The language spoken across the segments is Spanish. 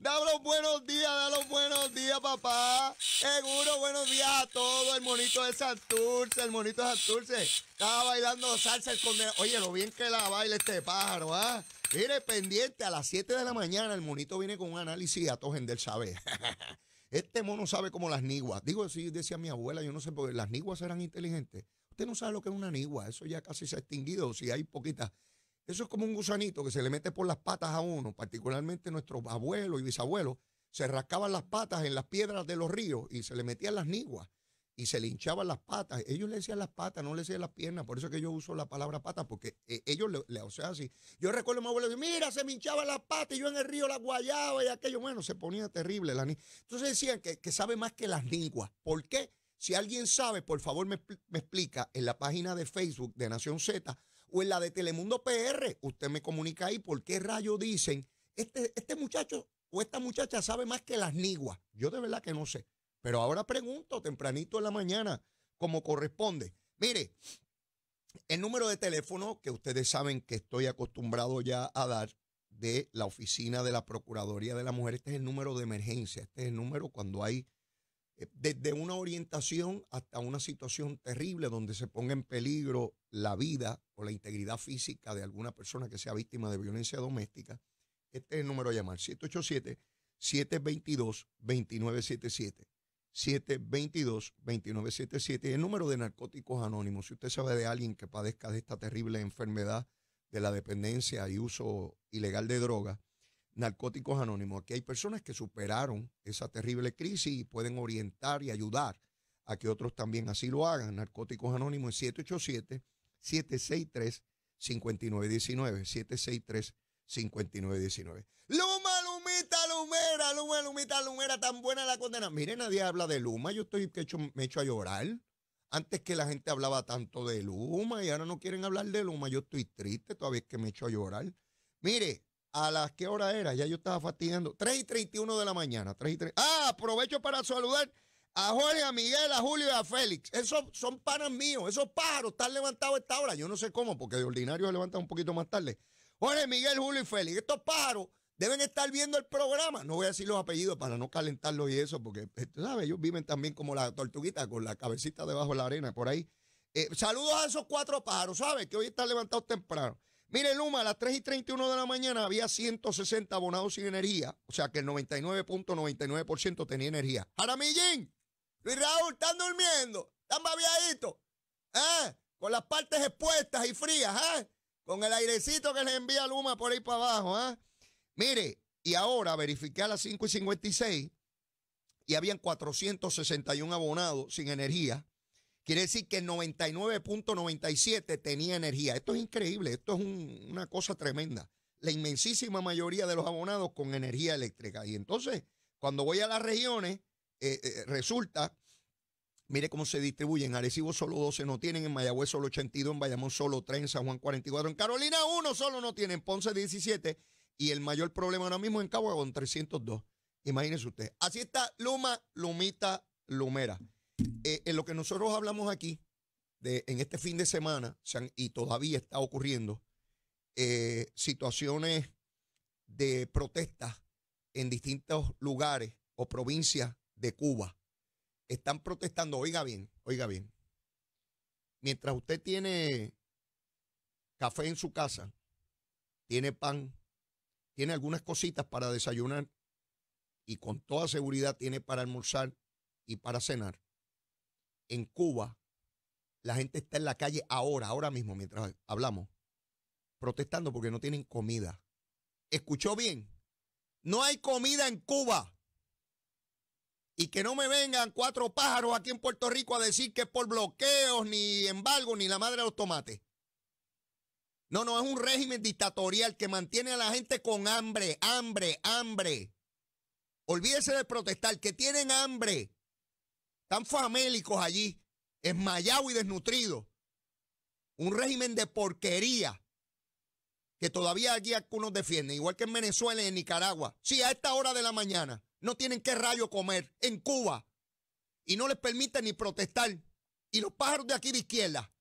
Dale los buenos días, dale los buenos días, papá. Seguro, buenos días a todos. El monito de Santurce, el monito de Santurce. Estaba bailando salsa con. Oye, lo bien que la baila este pájaro, ¿ah? Mire, pendiente, a las 7 de la mañana el monito viene con un análisis a todos del saber. Este mono sabe como las niguas. Digo, si decía mi abuela, yo no sé porque las niguas eran inteligentes. Usted no sabe lo que es una nigua, eso ya casi se ha extinguido, si hay poquitas. Eso es como un gusanito que se le mete por las patas a uno, particularmente nuestros abuelos y bisabuelos. Se rascaban las patas en las piedras de los ríos y se le metían las niguas y se le hinchaban las patas. Ellos le decían las patas, no le decían las piernas. Por eso es que yo uso la palabra pata, porque eh, ellos le, o sea, así. Yo recuerdo a mi abuelo, mira, se me hinchaban las patas y yo en el río la guayaba y aquello. Bueno, se ponía terrible la Entonces decían que, sabe más que las niguas. ¿Por qué? Si alguien sabe, por favor me, me explica en la página de Facebook de Nación Z o en la de Telemundo PR, usted me comunica ahí por qué rayos dicen, este, este muchacho o esta muchacha sabe más que las niguas. Yo de verdad que no sé. Pero ahora pregunto tempranito en la mañana, como corresponde. Mire, el número de teléfono que ustedes saben que estoy acostumbrado ya a dar de la oficina de la Procuraduría de la Mujer, este es el número de emergencia, este es el número cuando hay desde una orientación hasta una situación terrible donde se ponga en peligro la vida o la integridad física de alguna persona que sea víctima de violencia doméstica. Este es el número a llamar, 787-722-2977. 722-2977. El número de Narcóticos Anónimos. Si usted sabe de alguien que padezca de esta terrible enfermedad de la dependencia y uso ilegal de drogas, Narcóticos Anónimos. Aquí hay personas que superaron esa terrible crisis y pueden orientar y ayudar a que otros también así lo hagan. Narcóticos Anónimos es 787-763-5919. 763-5919. Luma, Lumita, Lumera, Luma, Lumita, Lumera, tan buena la condena. Mire, nadie habla de Luma, yo estoy que hecho, me hecho a llorar. Antes que la gente hablaba tanto de Luma y ahora no quieren hablar de Luma, yo estoy triste todavía que me hecho a llorar. Mire, ¿A las qué hora era? Ya yo estaba fastidiando. 3 y 31 de la mañana. y Ah, aprovecho para saludar a Jorge, a Miguel, a Julio y a Félix. Esos son panas míos. Esos pájaros están levantados a esta hora. Yo no sé cómo, porque de ordinario se levantan un poquito más tarde. Jorge, Miguel, Julio y Félix. Estos pájaros deben estar viendo el programa. No voy a decir los apellidos para no calentarlos y eso, porque, eh, sabes, ellos viven también como la tortuguita con la cabecita debajo de la arena, por ahí. Eh, saludos a esos cuatro pájaros, ¿sabes? Que hoy están levantados temprano. Mire, Luma, a las 3 y 31 de la mañana había 160 abonados sin energía, o sea que el 99.99% tenía energía. Jaramillín, Luis Raúl, están durmiendo, están babiaditos, ¿eh? con las partes expuestas y frías, ¿ah? con el airecito que les envía Luma por ahí para abajo. ¿ah? Mire, y ahora verifiqué a las 5 y 56 y habían 461 abonados sin energía Quiere decir que 99.97 tenía energía. Esto es increíble, esto es una cosa tremenda. La inmensísima mayoría de los abonados con energía eléctrica. Y entonces, cuando voy a las regiones, eh, eh, resulta, mire cómo se distribuyen. Arecibo solo 12 no tienen, en Mayagüez solo 82, en Bayamón solo 3, en San Juan 44, en Carolina 1 solo no tienen, Ponce 17 y el mayor problema ahora mismo en cabo con 302. Imagínense usted. Así está Luma, Lumita, Lumera. Eh, en lo que nosotros hablamos aquí, de, en este fin de semana, y todavía está ocurriendo, eh, situaciones de protestas en distintos lugares o provincias de Cuba. Están protestando, oiga bien, oiga bien. Mientras usted tiene café en su casa, tiene pan, tiene algunas cositas para desayunar y con toda seguridad tiene para almorzar y para cenar en Cuba, la gente está en la calle ahora, ahora mismo, mientras hablamos, protestando porque no tienen comida. ¿Escuchó bien? No hay comida en Cuba. Y que no me vengan cuatro pájaros aquí en Puerto Rico a decir que es por bloqueos, ni embargo, ni la madre de los tomates. No, no, es un régimen dictatorial que mantiene a la gente con hambre, hambre, hambre. Olvídese de protestar, que tienen hambre. Están famélicos allí, esmayados y desnutridos. Un régimen de porquería que todavía aquí algunos defienden, igual que en Venezuela y en Nicaragua. Sí, a esta hora de la mañana no tienen qué rayo comer en Cuba y no les permiten ni protestar. Y los pájaros de aquí de izquierda,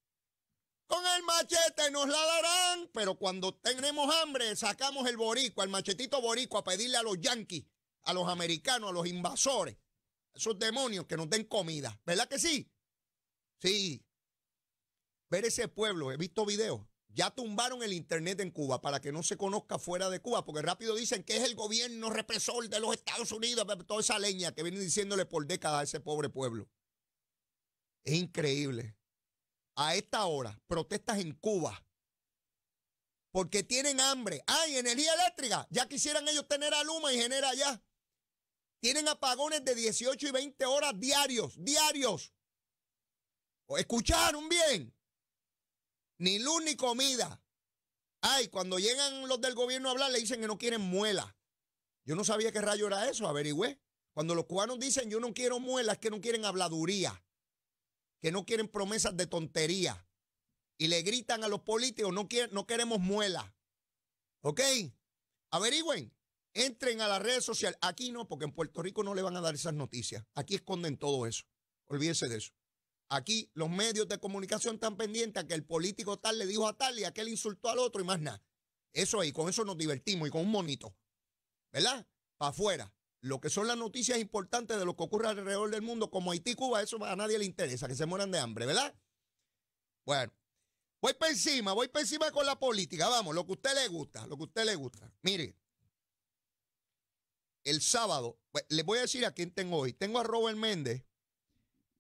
con el machete nos la darán, pero cuando tenemos hambre sacamos el borico, el machetito borico a pedirle a los yanquis, a los americanos, a los invasores, esos demonios que nos den comida. ¿Verdad que sí? Sí. Ver ese pueblo, he visto videos. Ya tumbaron el internet en Cuba para que no se conozca fuera de Cuba, porque rápido dicen que es el gobierno represor de los Estados Unidos, toda esa leña que vienen diciéndole por décadas a ese pobre pueblo. Es increíble. A esta hora, protestas en Cuba porque tienen hambre. ¡Ay, energía eléctrica! Ya quisieran ellos tener a y genera ya. Tienen apagones de 18 y 20 horas diarios, diarios. ¿O escucharon bien? Ni luz ni comida. Ay, cuando llegan los del gobierno a hablar, le dicen que no quieren muela. Yo no sabía qué rayo era eso, averigüé. Cuando los cubanos dicen yo no quiero muela, es que no quieren habladuría, que no quieren promesas de tontería. Y le gritan a los políticos, no, no queremos muela. ¿Ok? Averigüen. Entren a las redes sociales. Aquí no, porque en Puerto Rico no le van a dar esas noticias. Aquí esconden todo eso. Olvídense de eso. Aquí los medios de comunicación están pendientes a que el político tal le dijo a tal y a que le insultó al otro y más nada. Eso ahí, con eso nos divertimos y con un monito. ¿Verdad? Para afuera. Lo que son las noticias importantes de lo que ocurre alrededor del mundo, como Haití, y Cuba, eso a nadie le interesa, que se mueran de hambre, ¿verdad? Bueno, voy para encima, voy para encima con la política. Vamos, lo que a usted le gusta, lo que a usted le gusta. Mire el sábado, les pues, voy a decir a quién tengo hoy. Tengo a Robert Méndez,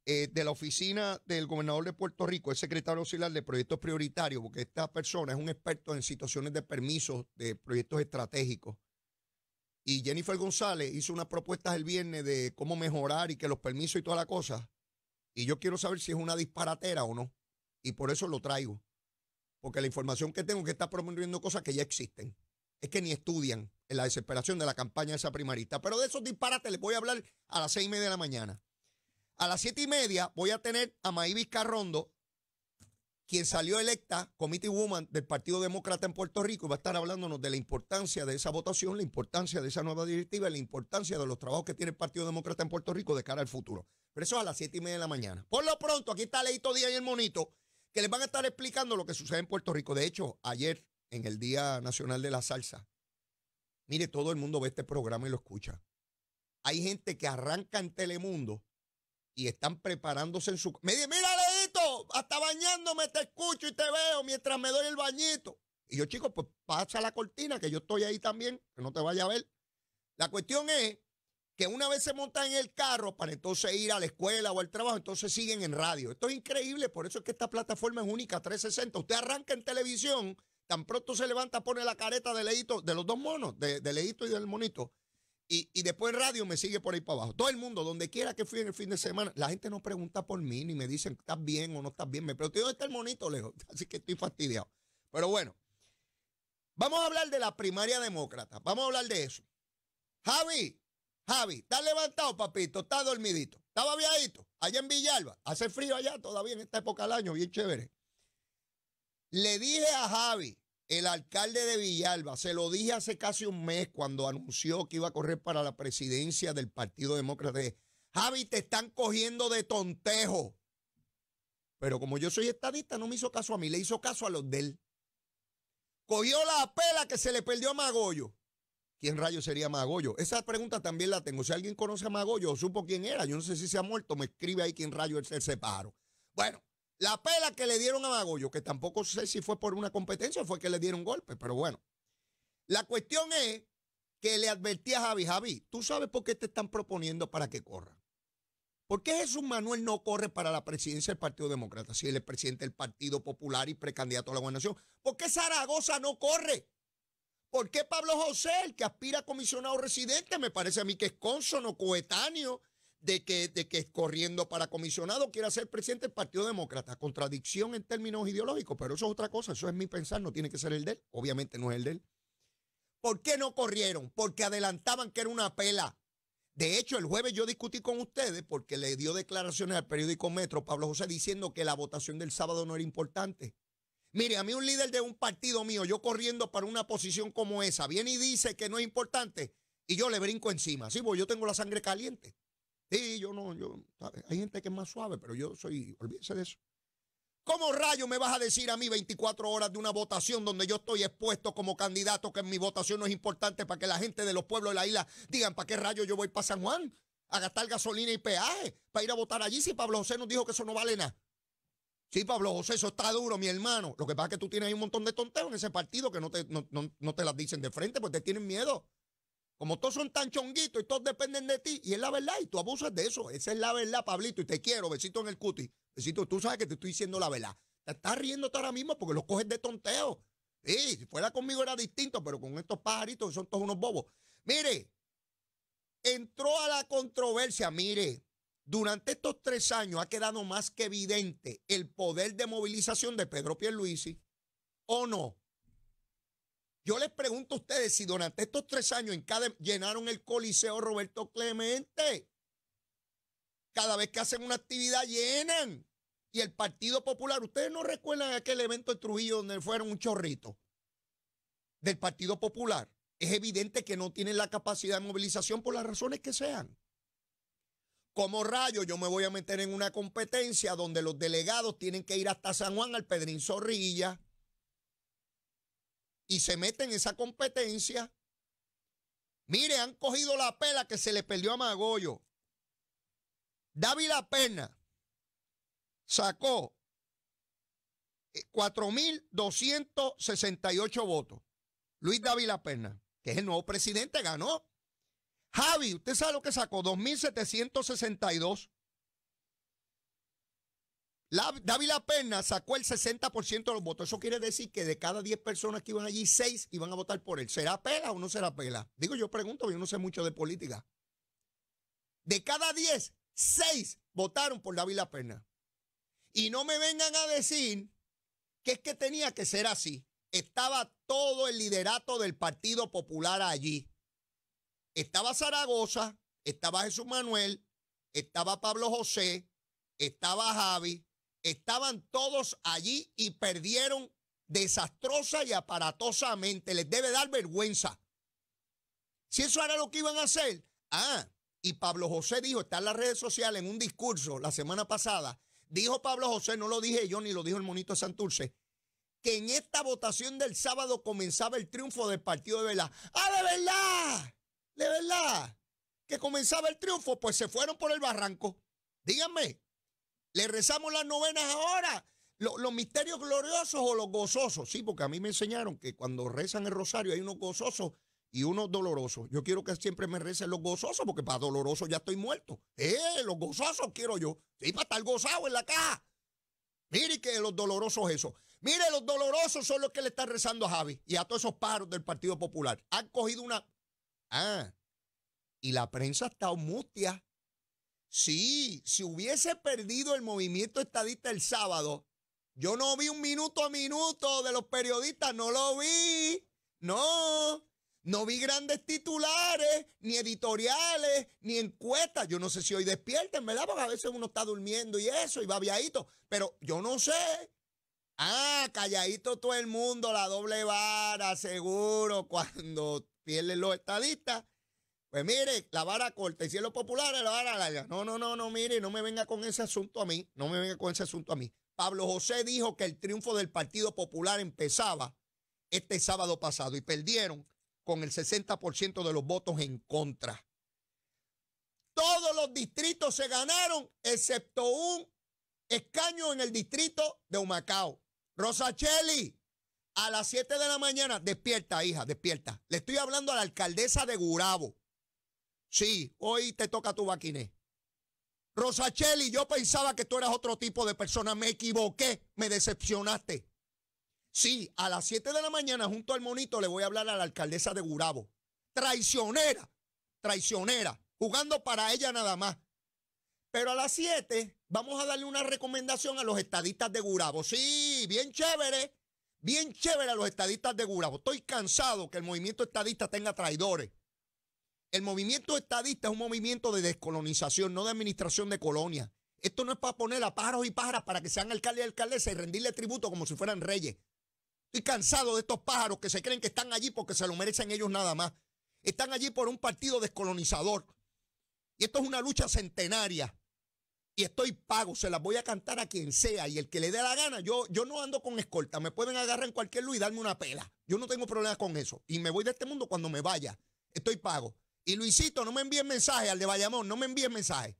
eh, de la oficina del gobernador de Puerto Rico, el secretario auxiliar de proyectos prioritarios, porque esta persona es un experto en situaciones de permisos de proyectos estratégicos. Y Jennifer González hizo unas propuestas el viernes de cómo mejorar y que los permisos y toda la cosa. Y yo quiero saber si es una disparatera o no. Y por eso lo traigo. Porque la información que tengo es que está promoviendo cosas que ya existen es que ni estudian en la desesperación de la campaña de esa primarista. Pero de esos disparates les voy a hablar a las seis y media de la mañana. A las siete y media voy a tener a Maívis Carrondo, quien salió electa committee woman del Partido Demócrata en Puerto Rico, y va a estar hablándonos de la importancia de esa votación, la importancia de esa nueva directiva, la importancia de los trabajos que tiene el Partido Demócrata en Puerto Rico de cara al futuro. Pero eso a las siete y media de la mañana. Por lo pronto, aquí está Leito Díaz y el Monito, que les van a estar explicando lo que sucede en Puerto Rico. De hecho, ayer en el Día Nacional de la Salsa. Mire, todo el mundo ve este programa y lo escucha. Hay gente que arranca en Telemundo y están preparándose en su... Me dice, mira, Leito, hasta bañándome te escucho y te veo mientras me doy el bañito. Y yo, chicos, pues pasa la cortina, que yo estoy ahí también, que no te vaya a ver. La cuestión es que una vez se montan en el carro para entonces ir a la escuela o al trabajo, entonces siguen en radio. Esto es increíble, por eso es que esta plataforma es única, 360. Usted arranca en televisión tan pronto se levanta, pone la careta de Leito, de los dos monos, de, de y del monito. Y, y, después radio me sigue por ahí para abajo. Todo el mundo, donde quiera que fui en el fin de semana, la gente no pregunta por mí ni me dicen, ¿estás bien o no estás bien? Me pregunto, ¿dónde está el monito, lejos? Así que estoy fastidiado. Pero bueno, vamos a hablar de la primaria demócrata. Vamos a hablar de eso. Javi, Javi, ¿estás levantado, papito? ¿Estás dormidito? Estaba babiadito? Allá en Villalba. Hace frío allá todavía en esta época del año, bien chévere. Le dije a Javi, el alcalde de Villalba, se lo dije hace casi un mes cuando anunció que iba a correr para la presidencia del Partido Demócrata. Javi, te están cogiendo de tontejo. Pero como yo soy estadista, no me hizo caso a mí, le hizo caso a los de él. Cogió la pela que se le perdió a Magollo. ¿Quién rayo sería Magollo? Esa pregunta también la tengo. Si alguien conoce a Magollo o supo quién era, yo no sé si se ha muerto, me escribe ahí quién rayo es el separo. Bueno, la pela que le dieron a Magollo, que tampoco sé si fue por una competencia o fue que le dieron golpe, pero bueno. La cuestión es que le advertí a Javi, Javi, tú sabes por qué te están proponiendo para que corra. ¿Por qué Jesús Manuel no corre para la presidencia del Partido Demócrata si él es presidente del Partido Popular y precandidato a la gobernación? ¿Por qué Zaragoza no corre? ¿Por qué Pablo José, el que aspira a comisionado residente, me parece a mí que es consono coetáneo, de que, de que corriendo para comisionado quiera ser presidente del Partido Demócrata. Contradicción en términos ideológicos, pero eso es otra cosa, eso es mi pensar, no tiene que ser el de él. Obviamente no es el de él. ¿Por qué no corrieron? Porque adelantaban que era una pela. De hecho, el jueves yo discutí con ustedes porque le dio declaraciones al periódico Metro Pablo José diciendo que la votación del sábado no era importante. Mire, a mí un líder de un partido mío, yo corriendo para una posición como esa, viene y dice que no es importante y yo le brinco encima. Sí, porque yo tengo la sangre caliente. Sí, yo no, yo, hay gente que es más suave, pero yo soy, olvídense de eso. ¿Cómo rayo me vas a decir a mí 24 horas de una votación donde yo estoy expuesto como candidato que mi votación no es importante para que la gente de los pueblos de la isla digan para qué rayo yo voy para San Juan a gastar gasolina y peaje para ir a votar allí si Pablo José nos dijo que eso no vale nada? Sí, Pablo José, eso está duro, mi hermano. Lo que pasa es que tú tienes ahí un montón de tonteos en ese partido que no te, no, te las dicen de frente, porque te tienen miedo. Como todos son tan chonguitos y todos dependen de ti, y es la verdad, y tú abusas de eso. Esa es la verdad, Pablito, y te quiero, besito en el cuti. Besito, tú sabes que te estoy diciendo la verdad. Te estás riendo ahora mismo porque los coges de tonteo. Sí, si fuera conmigo era distinto, pero con estos pajaritos que son todos unos bobos. Mire, entró a la controversia, mire, durante estos tres años ha quedado más que evidente el poder de movilización de Pedro Pierluisi, ¿o no? Yo les pregunto a ustedes si durante estos tres años en cada, llenaron el Coliseo Roberto Clemente. Cada vez que hacen una actividad llenan. Y el Partido Popular, ustedes no recuerdan aquel evento de Trujillo donde fueron un chorrito del Partido Popular. Es evidente que no tienen la capacidad de movilización por las razones que sean. Como rayo, yo me voy a meter en una competencia donde los delegados tienen que ir hasta San Juan al Pedrín Zorrilla y se mete en esa competencia. Mire, han cogido la pela que se le perdió a Magollo. La Pena sacó 4.268 eh, votos. Luis La Pena, que es el nuevo presidente, ganó. Javi, ¿usted sabe lo que sacó? 2.762. La, Dávila Perna sacó el 60% de los votos. Eso quiere decir que de cada 10 personas que iban allí, 6 iban a votar por él. ¿Será pela o no será pela? Digo, yo pregunto, yo no sé mucho de política. De cada 10, 6 votaron por La Perna. Y no me vengan a decir que es que tenía que ser así. Estaba todo el liderato del Partido Popular allí. Estaba Zaragoza, estaba Jesús Manuel, estaba Pablo José, estaba Javi, Estaban todos allí y perdieron desastrosa y aparatosamente. Les debe dar vergüenza. Si eso era lo que iban a hacer. Ah, y Pablo José dijo, está en las redes sociales, en un discurso la semana pasada, dijo Pablo José, no lo dije yo ni lo dijo el monito Santurce, que en esta votación del sábado comenzaba el triunfo del partido de verdad. Ah, de verdad, de verdad, que comenzaba el triunfo, pues se fueron por el barranco. Díganme, le rezamos las novenas ahora. Los, misterios gloriosos o los gozosos. Sí, porque a mí me enseñaron que cuando rezan el rosario hay unos gozosos y unos dolorosos. Yo quiero que siempre me recen los gozosos porque para dolorosos ya estoy muerto. Eh, los gozosos quiero yo. Sí, para estar gozado en la caja. Mire que los dolorosos eso. Mire, los dolorosos son los que le están rezando a Javi y a todos esos paros del Partido Popular. Han cogido una... Ah, y la prensa está mustia. Sí, si hubiese perdido el movimiento estadista el sábado, yo no vi un minuto a minuto de los periodistas, no lo vi. No, no vi grandes titulares, ni editoriales, ni encuestas. Yo no sé si hoy despierten, ¿verdad? Porque a veces uno está durmiendo y eso, y babiadito. Pero yo no sé. Ah, calladito todo el mundo, la doble vara, seguro, cuando pierden los estadistas. Pues mire, la vara corta y si es popular, la vara larga. No, no, no, no, mire, no me venga con ese asunto a mí, no me venga con ese asunto a mí. Pablo José dijo que el triunfo del Partido Popular empezaba este sábado pasado y perdieron con el 60% de los votos en contra. Todos los distritos se ganaron, excepto un escaño en el distrito de Humacao. Rosacheli, a las 7 de la mañana, despierta, hija, despierta. Le estoy hablando a la alcaldesa de Gurabo. Sí, hoy te toca tu vaquiné. Rosacheli, yo pensaba que tú eras otro tipo de persona. Me equivoqué, me decepcionaste. Sí, a las 7 de la mañana, junto al monito, le voy a hablar a la alcaldesa de Gurabo. Traicionera, traicionera, jugando para ella nada más. Pero a las 7 vamos a darle una recomendación a los estadistas de Gurabo. Sí, bien chévere, bien chévere a los estadistas de Gurabo. Estoy cansado que el movimiento estadista tenga traidores. El movimiento estadista es un movimiento de descolonización, no de administración de colonia. Esto no es para poner a pájaros y pájaras para que sean alcaldes y alcaldesas y rendirle tributo como si fueran reyes. Estoy cansado de estos pájaros que se creen que están allí porque se lo merecen ellos nada más. Están allí por un partido descolonizador. Y esto es una lucha centenaria. Y estoy pago, se las voy a cantar a quien sea y el que le dé la gana. Yo, yo no ando con escolta, me pueden agarrar en cualquier lugar y darme una pela. Yo no tengo problemas con eso. Y me voy de este mundo cuando me vaya. Estoy pago. Y Luisito, no me envíes mensaje al de Bayamón, no me envíes mensaje.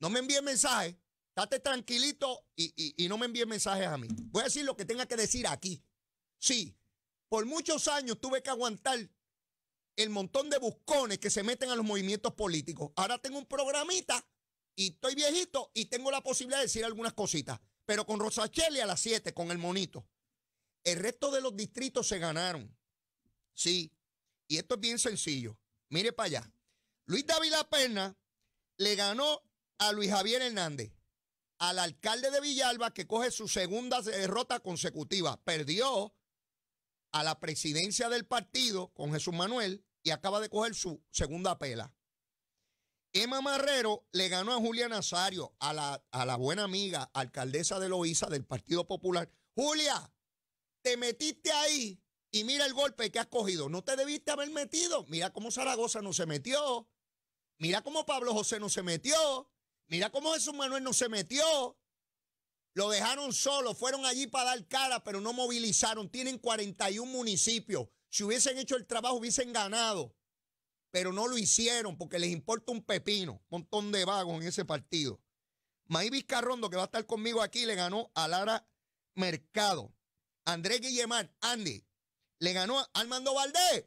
No me envíen mensaje. Estate tranquilito y, y, no me envíes mensajes a mí. Voy a decir lo que tenga que decir aquí. Sí, por muchos años tuve que aguantar el montón de buscones que se meten a los movimientos políticos. Ahora tengo un programita y estoy viejito y tengo la posibilidad de decir algunas cositas. Pero con Rosacheli a las 7, con el monito. El resto de los distritos se ganaron. Sí. Y esto es bien sencillo. Mire para allá. Luis La Perna le ganó a Luis Javier Hernández, al alcalde de Villalba, que coge su segunda eh, derrota consecutiva. Perdió a la presidencia del partido con Jesús Manuel y acaba de coger su segunda pela. Emma Marrero le ganó a Julia Nazario, a la, a la buena amiga alcaldesa de Loíza del Partido Popular. Julia, te metiste ahí y mira el golpe que has cogido. No te debiste haber metido. Mira cómo Zaragoza no se metió. Mira cómo Pablo José no se metió. Mira cómo Jesús Manuel no se metió. Lo dejaron solo, fueron allí para dar cara, pero no movilizaron. Tienen 41 municipios. Si hubiesen hecho el trabajo, hubiesen ganado. Pero no lo hicieron porque les importa un pepino. un Montón de vagos en ese partido. Maí Vizcarrondo, que va a estar conmigo aquí, le ganó a Lara Mercado. Andrés Guillemán, Andy, le ganó a Armando Valdés.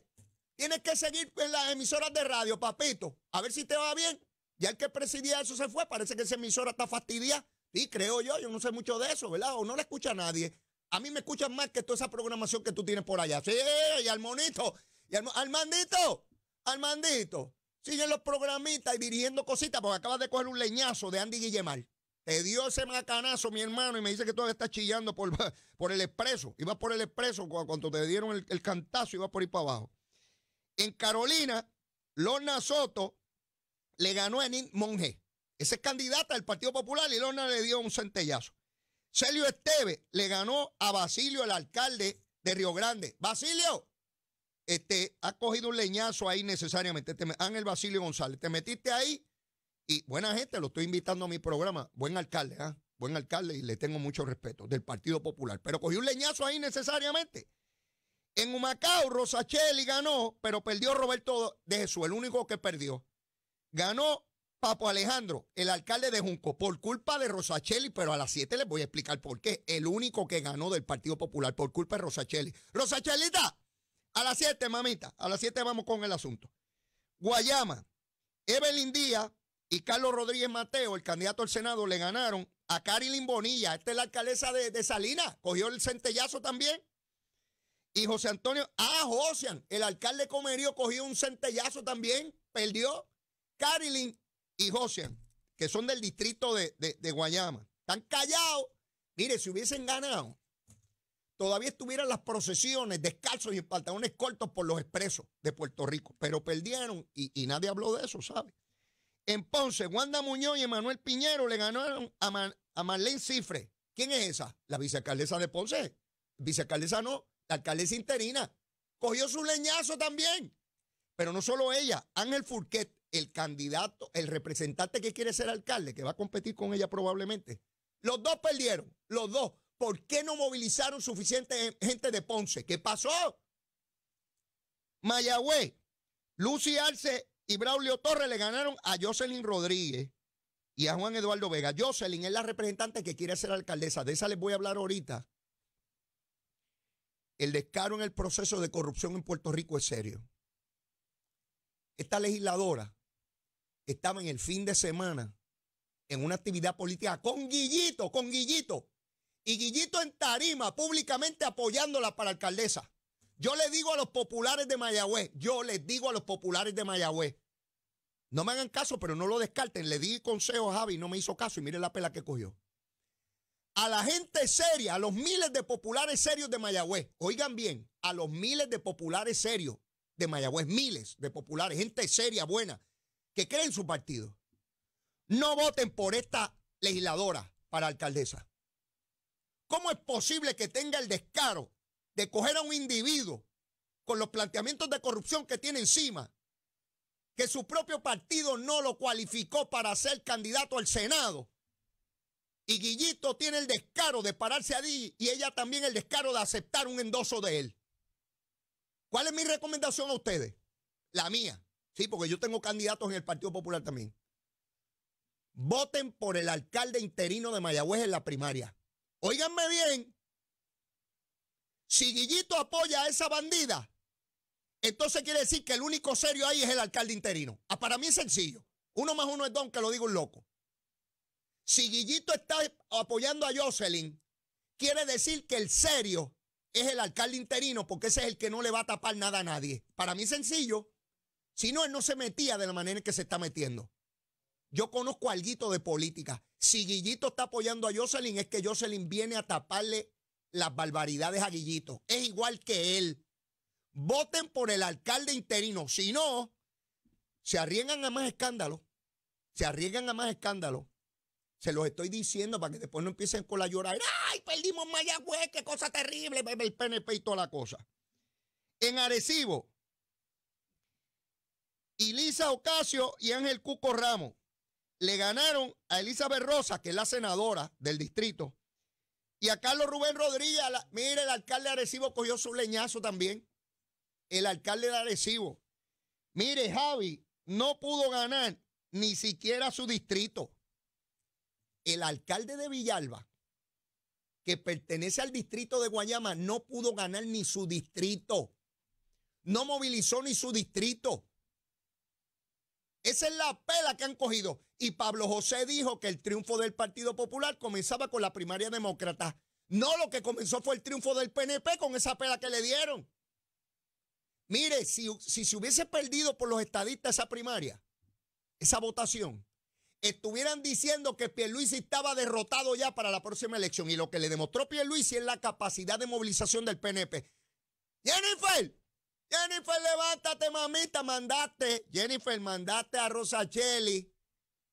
Tienes que seguir en las emisoras de radio, papito. A ver si te va bien. Ya el que presidía eso se fue. Parece que esa emisora está fastidiada. Sí, creo yo. Yo no sé mucho de eso, ¿verdad? O no le escucha nadie. A mí me escuchan más que toda esa programación que tú tienes por allá. Sí, y al monito. Y al, Armandito. Armandito. Siguen los programitas y dirigiendo cositas porque acabas de coger un leñazo de Andy Guillemar. Te dio ese macanazo, mi hermano, y me dice que todavía está chillando por, por el expreso. iba por el expreso cuando te dieron el, el cantazo, iba por ir para abajo. En Carolina, Lorna Soto le ganó a Enid Monge. ese es candidata del Partido Popular y Lorna le dio un centellazo. Celio Esteves le ganó a Basilio, el alcalde de Río Grande. Basilio, este, ha cogido un leñazo ahí necesariamente. Te, el Basilio González, te metiste ahí y buena gente, lo estoy invitando a mi programa. Buen alcalde, ¿ah? Buen alcalde y le tengo mucho respeto del Partido Popular. Pero cogió un leñazo ahí necesariamente. En Humacao, Rosacheli ganó, pero perdió Roberto de Jesús, el único que perdió. Ganó Papo Alejandro, el alcalde de Junco, por culpa de Rosacheli, pero a las 7 les voy a explicar por qué. El único que ganó del Partido Popular por culpa de Rosacheli. Rosachelita, a las 7, mamita, a las 7 vamos con el asunto. Guayama, Evelyn Díaz y Carlos Rodríguez Mateo, el candidato al Senado, le ganaron a Carilyn Bonilla. Esta es la alcaldesa de, Salinas, cogió el centellazo también. Y José Antonio, ah, José, el alcalde Comerío cogió un centellazo también, perdió. Carilyn y José, que son del distrito de, Guayama, están callados. Mire, si hubiesen ganado, todavía estuvieran las procesiones descalzos y en pantalones cortos por los expresos de Puerto Rico, pero perdieron y, y nadie habló de eso, ¿sabe? En Ponce, Wanda Muñoz y Emanuel Piñero le ganaron a, Marlene Cifre. ¿Quién es esa? La vicealcaldesa de Ponce. Vicealcaldesa no, la alcaldesa interina. Cogió su leñazo también. Pero no solo ella, Ángel Furquet, el candidato, el representante que quiere ser alcalde, que va a competir con ella probablemente. Los dos perdieron, los dos. ¿Por qué no movilizaron suficiente gente de Ponce? ¿Qué pasó? Mayagüez, Lucy Arce y Braulio Torres le ganaron a Jocelyn Rodríguez y a Juan Eduardo Vega. Jocelyn es la representante que quiere ser alcaldesa. De esa les voy a hablar ahorita. El descaro en el proceso de corrupción en Puerto Rico es serio. Esta legisladora estaba en el fin de semana en una actividad política con Guillito, con Guillito. Y Guillito en tarima, públicamente apoyándola para alcaldesa. Yo le digo a los populares de Mayagüez, yo les digo a los populares de Mayagüez, no me hagan caso, pero no lo descarten. Le di consejo a Javi, no me hizo caso y miren la pela que cogió. A la gente seria, a los miles de populares serios de Mayagüez, oigan bien, a los miles de populares serios de Mayagüez, miles de populares, gente seria, buena, que creen su partido, no voten por esta legisladora para alcaldesa. ¿Cómo es posible que tenga el descaro de coger a un individuo con los planteamientos de corrupción que tiene encima, que su propio partido no lo cualificó para ser candidato al Senado. Y Guillito tiene el descaro de pararse allí y ella también el descaro de aceptar un endoso de él. ¿Cuál es mi recomendación a ustedes? La mía. Sí, porque yo tengo candidatos en el Partido Popular también. Voten por el alcalde interino de Mayagüez en la primaria. Óiganme bien, si Guillito apoya a esa bandida, entonces quiere decir que el único serio ahí es el alcalde interino. Ah, para mí es sencillo. Uno más uno es don, que lo digo un loco. Si Guillito está apoyando a Jocelyn, quiere decir que el serio es el alcalde interino, porque ese es el que no le va a tapar nada a nadie. Para mí es sencillo. Si no, él no se metía de la manera en que se está metiendo. Yo conozco algo de política. Si Guillito está apoyando a Jocelyn, es que Jocelyn viene a taparle las barbaridades a Guillito. Es igual que él. Voten por el alcalde interino. Si no, se arriesgan a más escándalos. Se arriesgan a más escándalos. Se los estoy diciendo para que después no empiecen con la llorar ¡Ay, perdimos Mayagüez! ¡Qué cosa terrible! El PNP y toda la cosa. En Arecibo, Elisa Ocasio y Ángel Cuco Ramos le ganaron a Elizabeth Rosa, que es la senadora del distrito, y a Carlos Rubén Rodríguez, mire, el alcalde de Arecibo cogió su leñazo también. El alcalde de Arecibo. Mire, Javi no pudo ganar ni siquiera su distrito. El alcalde de Villalba, que pertenece al distrito de Guayama, no pudo ganar ni su distrito. No movilizó ni su distrito. Esa es la pela que han cogido. Y Pablo José dijo que el triunfo del Partido Popular comenzaba con la primaria demócrata. No, lo que comenzó fue el triunfo del PNP con esa pela que le dieron. Mire, si, se hubiese perdido por los estadistas esa primaria, esa votación, estuvieran diciendo que Pierluisi estaba derrotado ya para la próxima elección. Y lo que le demostró Pierluisi es la capacidad de movilización del PNP. Jennifer, Jennifer, levántate, mamita, mandaste. Jennifer, mandaste a Rosachelli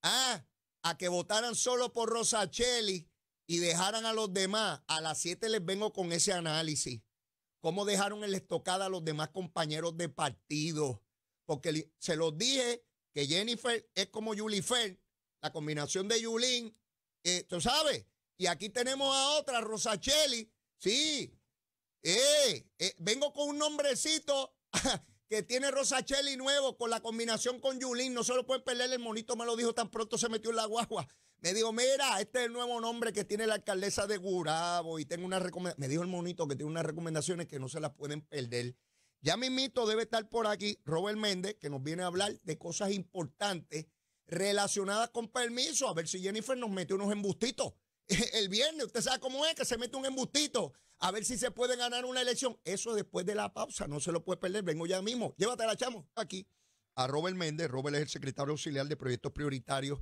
ah, a que votaran solo por Rosachelli y dejaran a los demás. A las 7 les vengo con ese análisis. Cómo dejaron el estocada a los demás compañeros de partido. Porque se los dije que Jennifer es como Julifer, la combinación de Julín. Eh, tú sabes. Y aquí tenemos a otra, Rosachelli. Sí, eh, eh, vengo con un nombrecito que tiene Rosachelli nuevo con la combinación con Yulín. No se lo pueden perder, el monito me lo dijo tan pronto se metió en la guagua. Me dijo, mira, este es el nuevo nombre que tiene la alcaldesa de Gurabo y tengo una Me dijo el monito que tiene unas recomendaciones que no se las pueden perder. Ya mismito debe estar por aquí Robert Méndez, que nos viene a hablar de cosas importantes relacionadas con permiso. A ver si Jennifer nos mete unos embustitos. el viernes, usted sabe cómo es, que se mete un embustito a ver si se puede ganar una elección. Eso después de la pausa, no se lo puede perder. Vengo ya mismo. llévate la chamo. Aquí a Robert Méndez. Robert es el secretario auxiliar de proyectos prioritarios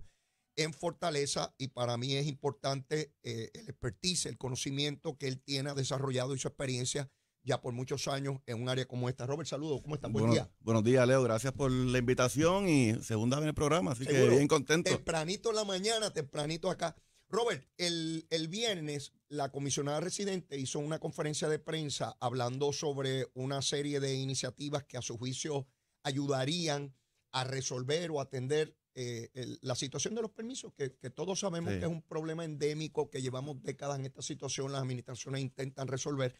en Fortaleza y para mí es importante eh, el expertise, el conocimiento que él tiene, desarrollado y su experiencia ya por muchos años en un área como esta. Robert, saludos, ¿cómo están? Buen Buenos días, Leo, gracias por la invitación y segunda vez en el programa, así que bien contento. Tempranito en la mañana, tempranito acá. Robert, el, viernes la comisionada residente hizo una conferencia de prensa hablando sobre una serie de iniciativas que a su juicio ayudarían a resolver o atender eh, la situación de los permisos, que, todos sabemos que es un problema endémico, que llevamos décadas en esta situación, las administraciones intentan resolver.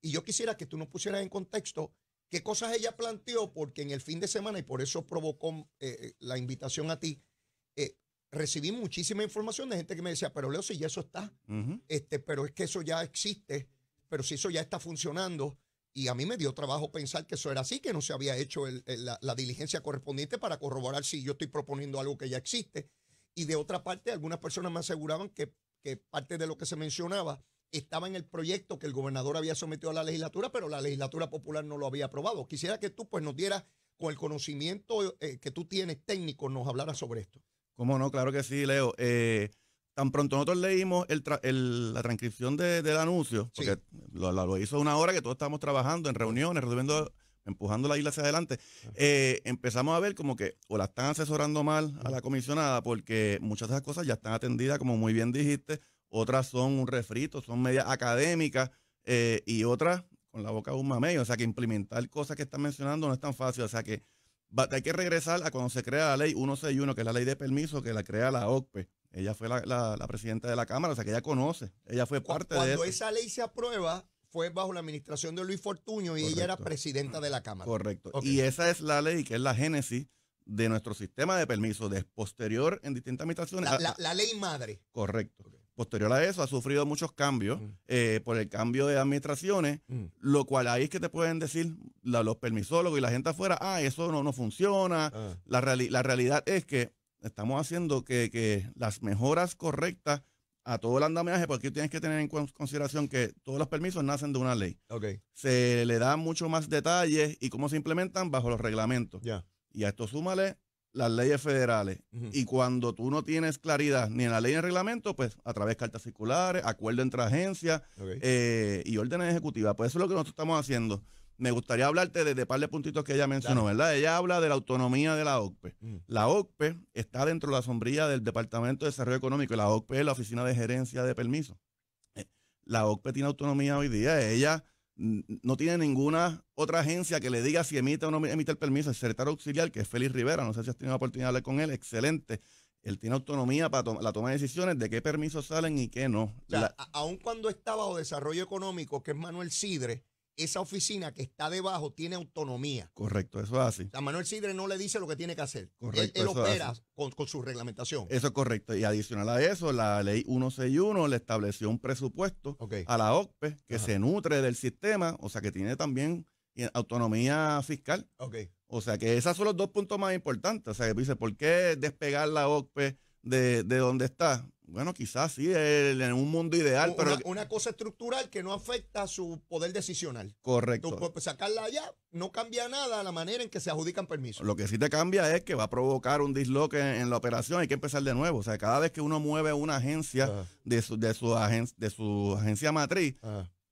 Y yo quisiera que tú nos pusieras en contexto qué cosas ella planteó, porque en el fin de semana, y por eso provocó eh, eh, la invitación a ti, recibí muchísima información de gente que me decía, pero Leo, si ya eso está, este, pero es que eso ya existe, pero si eso ya está funcionando. Y a mí me dio trabajo pensar que eso era así, que no se había hecho la, diligencia correspondiente para corroborar si yo estoy proponiendo algo que ya existe. Y de otra parte, algunas personas me aseguraban que, parte de lo que se mencionaba estaba en el proyecto que el gobernador había sometido a la legislatura, pero la legislatura popular no lo había aprobado. Quisiera que tú pues, nos dieras, con el conocimiento eh, que tú tienes técnico, nos hablaras sobre esto. ¿Cómo no? Claro que sí, Leo. Eh, tan pronto nosotros leímos la transcripción de, del anuncio, porque lo, hizo una hora que todos estábamos trabajando en reuniones, resolviendo, empujando la isla hacia adelante, eh, empezamos a ver como que o la están asesorando mal a la comisionada, porque muchas de esas cosas ya están atendidas, como muy bien dijiste, otras son un refrito, son medias académicas, eh, y otras con la boca de un mamey. O sea que implementar cosas que están mencionando no es tan fácil. O sea que hay que regresar a cuando se crea la ley 161, que es la ley de permiso que la crea la OCPE. Ella fue la, presidenta de la Cámara, o sea que ella conoce, ella fue parte de de Cuando esa ley se aprueba, fue bajo la administración de Luis Fortuño y ella era presidenta de la Cámara. Correcto. Y esa es la ley que es la génesis de nuestro sistema de permiso de posterior en distintas administraciones. La, ley madre. Correcto. Posterior a eso, ha sufrido muchos cambios mm. eh, por el cambio de administraciones, mm. lo cual ahí es que te pueden decir la, los permisólogos y la gente afuera, ah, eso no, no funciona. Ah. La, la realidad es que estamos haciendo que, las mejoras correctas a todo el andamiaje, porque tienes que tener en consideración que todos los permisos nacen de una ley. Se le da mucho más detalles y cómo se implementan bajo los reglamentos. Y a esto súmale las leyes federales. Y cuando tú no tienes claridad ni en la ley ni en el reglamento, pues a través de cartas circulares, acuerdos entre agencias eh, y órdenes ejecutivas. Pues eso es lo que nosotros estamos haciendo. Me gustaría hablarte de, de par de puntitos que ella mencionó, ¿verdad? Ella habla de la autonomía de la OCPE. Mm. La OCPE está dentro de la sombrilla del Departamento de Desarrollo Económico y la OCPE es la Oficina de Gerencia de Permiso. Eh, la OCPE tiene autonomía hoy día. Ella no tiene ninguna otra agencia que le diga si emite o no emite el permiso. El secretario auxiliar, que es Félix Rivera, no sé si has tenido la oportunidad de hablar con él, excelente. Él tiene autonomía para la toma de decisiones de qué permisos salen y qué no. aún aun cuando estaba o desarrollo económico, que es Manuel Sidre, esa oficina que está debajo tiene autonomía. Correcto, eso es así. A Manuel Sidre no le dice lo que tiene que hacer. Correcto. Él, opera con, su reglamentación. Eso es correcto. Y adicional a eso, la ley 161 le estableció un presupuesto a la OCPE que se nutre del sistema, o sea que tiene también eh, autonomía fiscal. O sea que esos son los dos puntos más importantes. O sea, que dice, ¿por qué despegar la OCPE de, de donde está? Bueno, quizás sí, en un mundo ideal, una, pero... Una cosa estructural que no afecta a su poder decisional. Correcto. Tú, pues, sacarla allá no cambia nada la manera en que se adjudican permisos. Lo que sí te cambia es que va a provocar un disloque en, la operación, hay que empezar de nuevo. O sea, cada vez que uno mueve una agencia de, su, de, de su agencia matriz,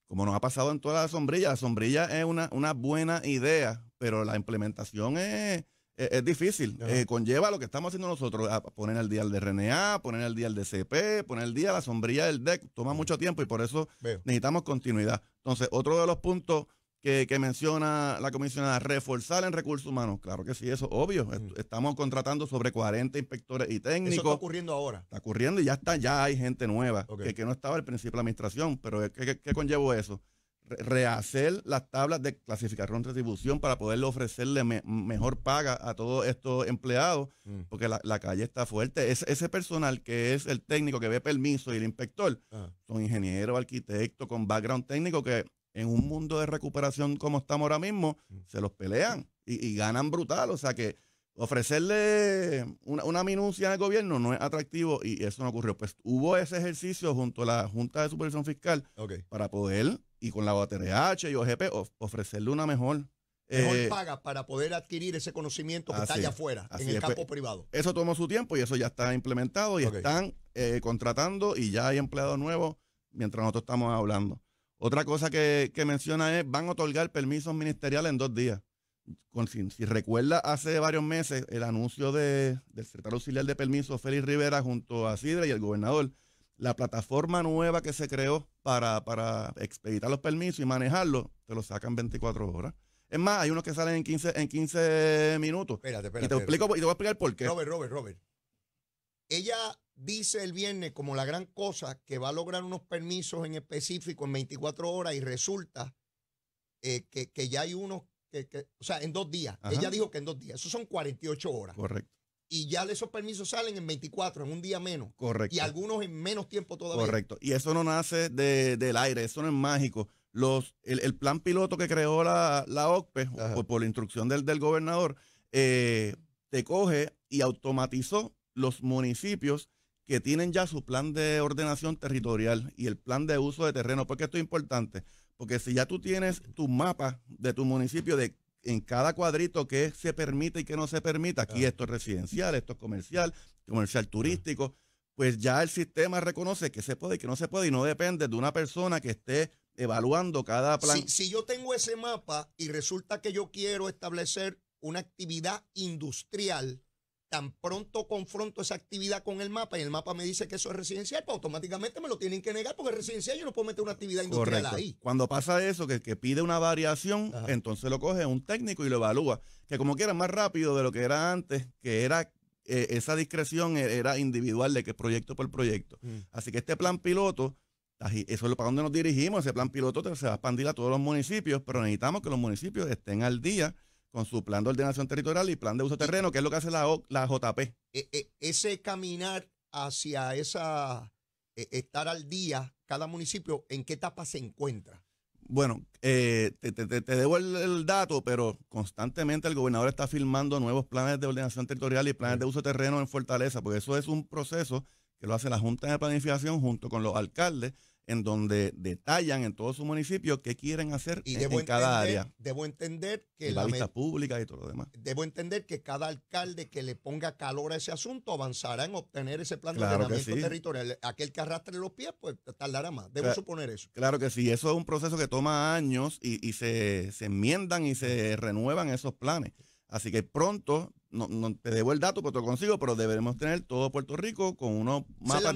como nos ha pasado en toda la sombrilla, la sombrilla es una, una buena idea, pero la implementación es eh, es, difícil. Eh, conlleva lo que estamos haciendo nosotros, poner el día el de RNA, poner el día el de CP, poner el día la sombrilla del DEC. Toma mucho tiempo y por eso necesitamos continuidad. Entonces, otro de los puntos que, menciona la comisionada, reforzar en recursos humanos. Claro que sí, eso es obvio. Estamos contratando sobre 40 inspectores y técnicos. Eso está ocurriendo ahora. Está ocurriendo y ya está, ya hay gente nueva que, no estaba al principio de la administración. Pero ¿qué, qué, qué conllevó eso? rehacer las tablas de clasificación retribución para poderle ofrecerle mejor paga a todos estos empleados, mm. porque la, calle está fuerte. ese personal que es el técnico que ve permiso y el inspector, ah. son ingenieros, arquitectos con background técnico que en un mundo de recuperación como estamos ahora mismo, mm. se los pelean y ganan brutal. O sea que ofrecerle una, una, minucia al gobierno no es atractivo y eso no ocurrió. Pues hubo ese ejercicio junto a la Junta de Supervisión Fiscal para poder, y con la OTRH y OGP, ofrecerle una mejor. Eh, paga para poder adquirir ese conocimiento que está allá afuera, en el pues, campo privado. Eso tomó su tiempo y eso ya está implementado y están eh, contratando y ya hay empleados nuevos mientras nosotros estamos hablando. Otra cosa que, que menciona es, van a otorgar permisos ministeriales en dos días si, recuerda, hace varios meses el anuncio del secretario auxiliar de permiso, Félix Rivera, junto a Sidra y el gobernador, la plataforma nueva que se creó para, para expeditar los permisos y manejarlos, te lo sacan 24 horas. Es más, hay unos que salen en 15, en 15 minutos. Espérate, espérate. Y te, explico, y te voy a explicar por qué. Robert, Robert, Robert. Ella dice el viernes como la gran cosa que va a lograr unos permisos en específico en 24 horas y resulta eh, que, que, ya hay unos o sea, en dos días. Ella dijo que en dos días. Eso son 48 horas. Correcto. Y ya esos permisos salen en 24, en un día menos. Correcto. Y algunos en menos tiempo todavía. Correcto. Y eso no nace del aire, eso no es mágico. Los, el, plan piloto que creó la, la OCPE, por, por, la instrucción del, del gobernador, eh, te coge y automatizó los municipios que tienen ya su plan de ordenación territorial y el plan de uso de terreno. porque esto es importante? Porque si ya tú tienes tu mapa de tu municipio de en cada cuadrito que se permite y que no se permite, aquí esto es residencial, esto es comercial, comercial turístico, pues ya el sistema reconoce que se puede y que no se puede y no depende de una persona que esté evaluando cada plan. si yo tengo ese mapa y resulta que yo quiero establecer una actividad industrial, tan pronto confronto esa actividad con el mapa y el mapa me dice que eso es residencial, pues automáticamente me lo tienen que negar porque es residencial yo no puedo meter una actividad industrial ahí. Cuando pasa eso, que, pide una variación, entonces lo coge un técnico y lo evalúa, que como quiera más rápido de lo que era antes, que era eh, esa discreción e-, era individual de que proyecto por proyecto. Mm. Así que este plan piloto, eso es para donde nos dirigimos, ese plan piloto se va a expandir a todos los municipios, pero necesitamos que los municipios estén al día con su plan de ordenación territorial y plan de uso terreno, que es lo que hace la, JP. E, e, ese caminar hacia esa, e, estar al día, cada municipio, ¿en qué etapa se encuentra? Bueno, eh, te, debo el, dato, pero constantemente el gobernador está firmando nuevos planes de ordenación territorial y planes de uso terreno en Fortaleza, porque eso es un proceso que lo hace la Junta de Planificación junto con los alcaldes en donde detallan en todos sus municipios qué quieren hacer en, cada área. Debo entender que la, pública y todo lo demás. Debo entender que cada alcalde que le ponga calor a ese asunto avanzará en obtener ese plan de ordenamiento territorial. Aquel que arrastre los pies, pues tardará más. Debo suponer eso. Claro que sí, eso es un proceso que toma años y, se, enmiendan y se renuevan esos planes. Así que pronto, no, te debo el dato, porque te lo consigo, pero deberemos tener todo Puerto Rico con uno mapas.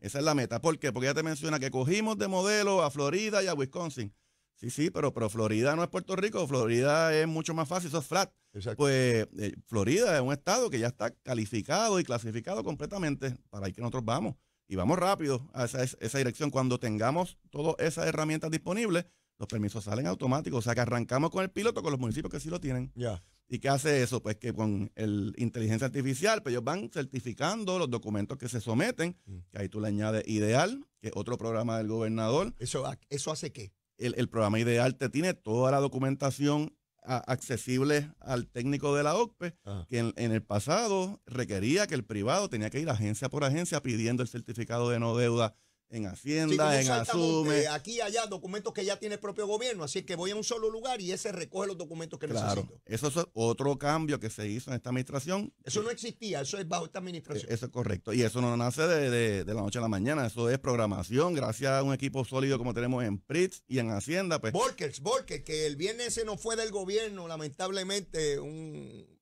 Esa es la meta. ¿Por qué? Porque ya te menciona que cogimos de modelo a Florida y a Wisconsin. Sí, sí, pero, pero Florida no es Puerto Rico, Florida es mucho más fácil, eso es flat. Pues eh, Florida es un estado que ya está calificado y clasificado completamente para ahí que nosotros vamos. Y vamos rápido a esa, esa dirección. Cuando tengamos todas esas herramientas disponibles, los permisos salen automáticos. O sea que arrancamos con el piloto, con los municipios que sí lo tienen. Ya. ¿Y qué hace eso? Pues que con el inteligencia artificial, pues ellos van certificando los documentos que se someten, mm. que ahí tú le añades Ideal, que es otro programa del gobernador. ¿Eso, eso hace qué? El, programa Ideal te tiene toda la documentación accesible al técnico de la OCPE, ah. que en, el pasado requería que el privado tenía que ir agencia por agencia pidiendo el certificado de no deuda en Hacienda, en Asume. Aquí y allá, documentos que ya tiene el propio gobierno. Así que voy a un solo lugar y ese recoge los documentos que claro, necesito. Eso es otro cambio que se hizo en esta administración. Eso no existía, eso es bajo esta administración. E, eso es correcto. Y eso no nace de, la noche a la mañana. Eso es programación, gracias a un equipo sólido como tenemos en Pritz y en Hacienda. Pues. Volkers, Volkers, que el viernes se nos fue del gobierno, lamentablemente, un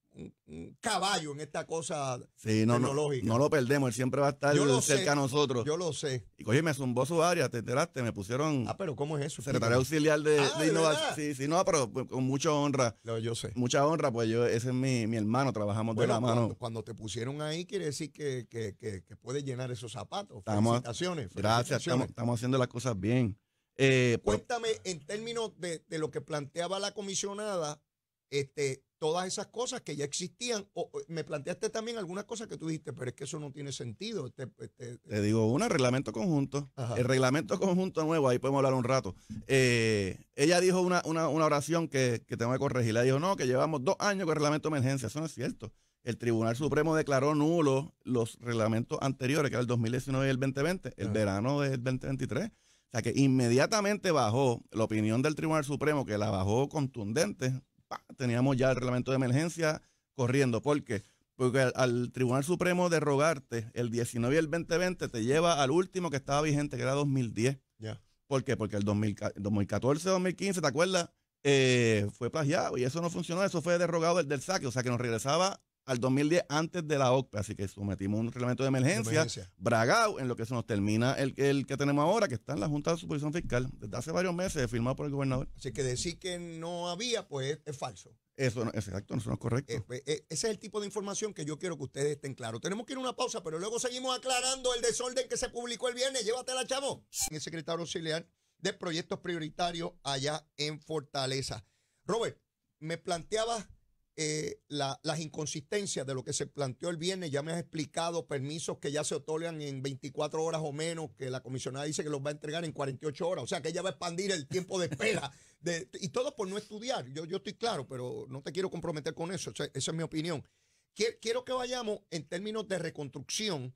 caballo en esta cosa no, tecnológica. No, lo perdemos, él siempre va a estar cerca de nosotros. Yo lo sé. Y oye, me zumbó su área, te enteraste, me pusieron. Ah, pero ¿cómo es eso? Secretario auxiliar de, ah, innovación. Sí, sí, no, pero pues, con mucha honra. yo sé. Mucha honra, pues yo, ese es mi, hermano, trabajamos de la mano. Cuando, te pusieron ahí, quiere decir que, que, que, puedes llenar esos zapatos. felicitaciones, Gracias, estamos, haciendo las cosas bien. Eh, pues Cuéntame en términos de, de, lo que planteaba la comisionada, este, todas esas cosas que ya existían. O, me planteaste también algunas cosas que tú dijiste, pero es que eso no tiene sentido. Este, este, este. Te digo, una, reglamento conjunto. El reglamento conjunto nuevo, ahí podemos hablar un rato. Eh, ella dijo una, una, oración que, tengo que corregir. Ella dijo, no, que llevamos dos años con el reglamento de emergencia. Eso no es cierto. El Tribunal Supremo declaró nulo los reglamentos anteriores, que era el 2019 y el 2020, el verano del 2023. O sea que inmediatamente bajó la opinión del Tribunal Supremo, que la bajó contundente, teníamos ya el reglamento de emergencia corriendo. ¿Por qué? Porque al, Tribunal Supremo derogarte el 19 y el 2020 te lleva al último que estaba vigente, que era 2010. Ya. ¿Por qué? Porque el 2014, 2015, ¿te acuerdas? Eh, fue plagiado y eso no funcionó, eso fue derogado del, del saque, o sea que nos regresaba al 2010 antes de la OCPE, así que sometimos un reglamento de emergencia, bragado en lo que se nos termina el, que tenemos ahora, que está en la Junta de Supervisión Fiscal, desde hace varios meses, firmado por el gobernador. Así que decir que no había, pues es falso. Eso no, exacto, eso no es correcto. Eh, pues, eh, ese es el tipo de información que yo quiero que ustedes estén claros. Tenemos que ir a una pausa, pero luego seguimos aclarando el desorden que se publicó el viernes. Llévatela, chavo. El secretario auxiliar de proyectos prioritarios allá en Fortaleza. Robert, me planteabas eh, las inconsistencias de lo que se planteó el viernes. Ya me has explicado permisos que ya se otorgan en 24 horas o menos, que la comisionada dice que los va a entregar en 48 horas. O sea, que ella va a expandir el tiempo de espera. y todo por no estudiar. Yo, yo estoy claro, pero no te quiero comprometer con eso. esa es mi opinión. Quiero que vayamos en términos de reconstrucción,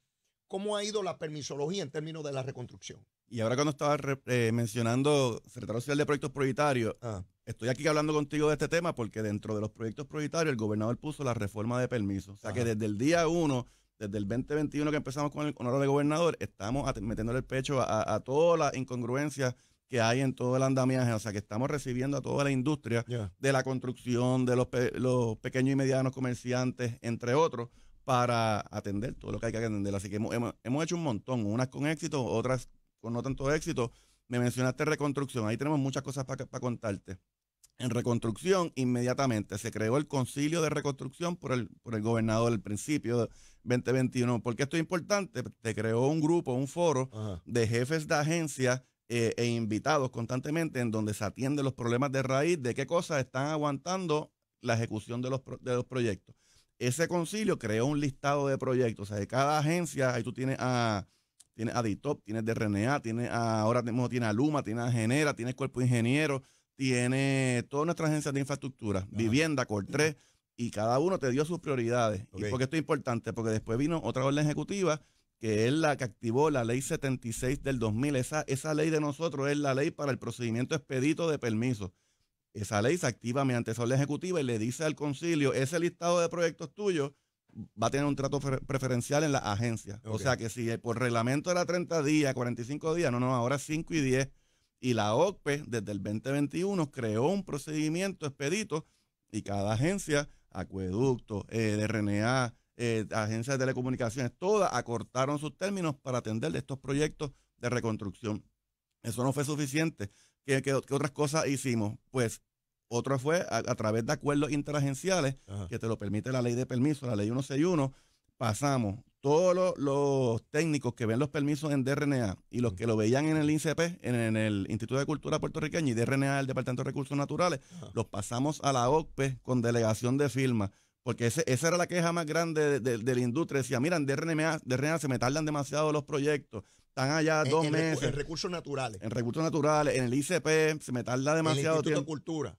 cómo ha ido la permisología en términos de la reconstrucción. Y ahora cuando estaba eh, mencionando secretario social de proyectos prioritarios, ah. Estoy aquí hablando contigo de este tema porque dentro de los proyectos prioritarios el gobernador puso la reforma de permisos. O sea que desde el día uno, desde el 2021 que empezamos con el honorable gobernador, estamos metiéndole el pecho a, todas las incongruencias que hay en todo el andamiaje. O sea, que estamos recibiendo a toda la industria de la construcción, de los, pequeños y medianos comerciantes, entre otros, para atender todo lo que hay que atender. Así que hemos, hecho un montón, unas con éxito, otras con no tanto éxito. Me mencionaste reconstrucción, ahí tenemos muchas cosas para contarte en reconstrucción, inmediatamente se creó el concilio de reconstrucción por el, por el gobernador al principio de 2021. porque esto es importante? Se creó un grupo, un foro de jefes de agencias eh, e invitados constantemente en donde se atienden los problemas de raíz, de qué cosas están aguantando la ejecución de los, de los proyectos. Ese concilio creó un listado de proyectos, o sea, de cada agencia, ahí tú tienes a a DITOP, tienes de tienes ahora mismo tienes a Luma, tienes a Genera, tienes Cuerpo Ingeniero, tiene todas nuestras agencias de infraestructura, vivienda, Cortre, y cada uno te dio sus prioridades. ¿Y por qué esto es importante? Porque después vino otra orden ejecutiva que es la que activó la ley 76 del 2000. Esa, esa ley de nosotros es la ley para el procedimiento expedito de permiso. Esa ley se activa mediante esa orden ejecutiva y le dice al concilio, ese listado de proyectos tuyos va a tener un trato preferencial en la agencia. O sea que si por reglamento era 30 días, 45 días, no, no, ahora 5 y 10 y la OCPE desde el 2021 creó un procedimiento expedito y cada agencia, acueducto, eh, de eh, agencias de telecomunicaciones, todas acortaron sus términos para atender estos proyectos de reconstrucción. Eso no fue suficiente. ¿Qué, otras cosas hicimos? Pues otra fue a, través de acuerdos interagenciales que te lo permite la ley de permiso, la ley 161 pasamos todos los, técnicos que ven los permisos en DRNA y los que lo veían en el ICP en, el Instituto de Cultura Puertorriqueña y DRNA, del Departamento de Recursos Naturales, los pasamos a la OCPE con delegación de firma. Porque esa era la queja más grande de, la industria. Decía, mira, en DRNA, DRNA se me tardan demasiado los proyectos están allá dos meses. En recursos naturales. En recursos naturales, en el ICP, se me tarda demasiado tiempo. En el de Cultura.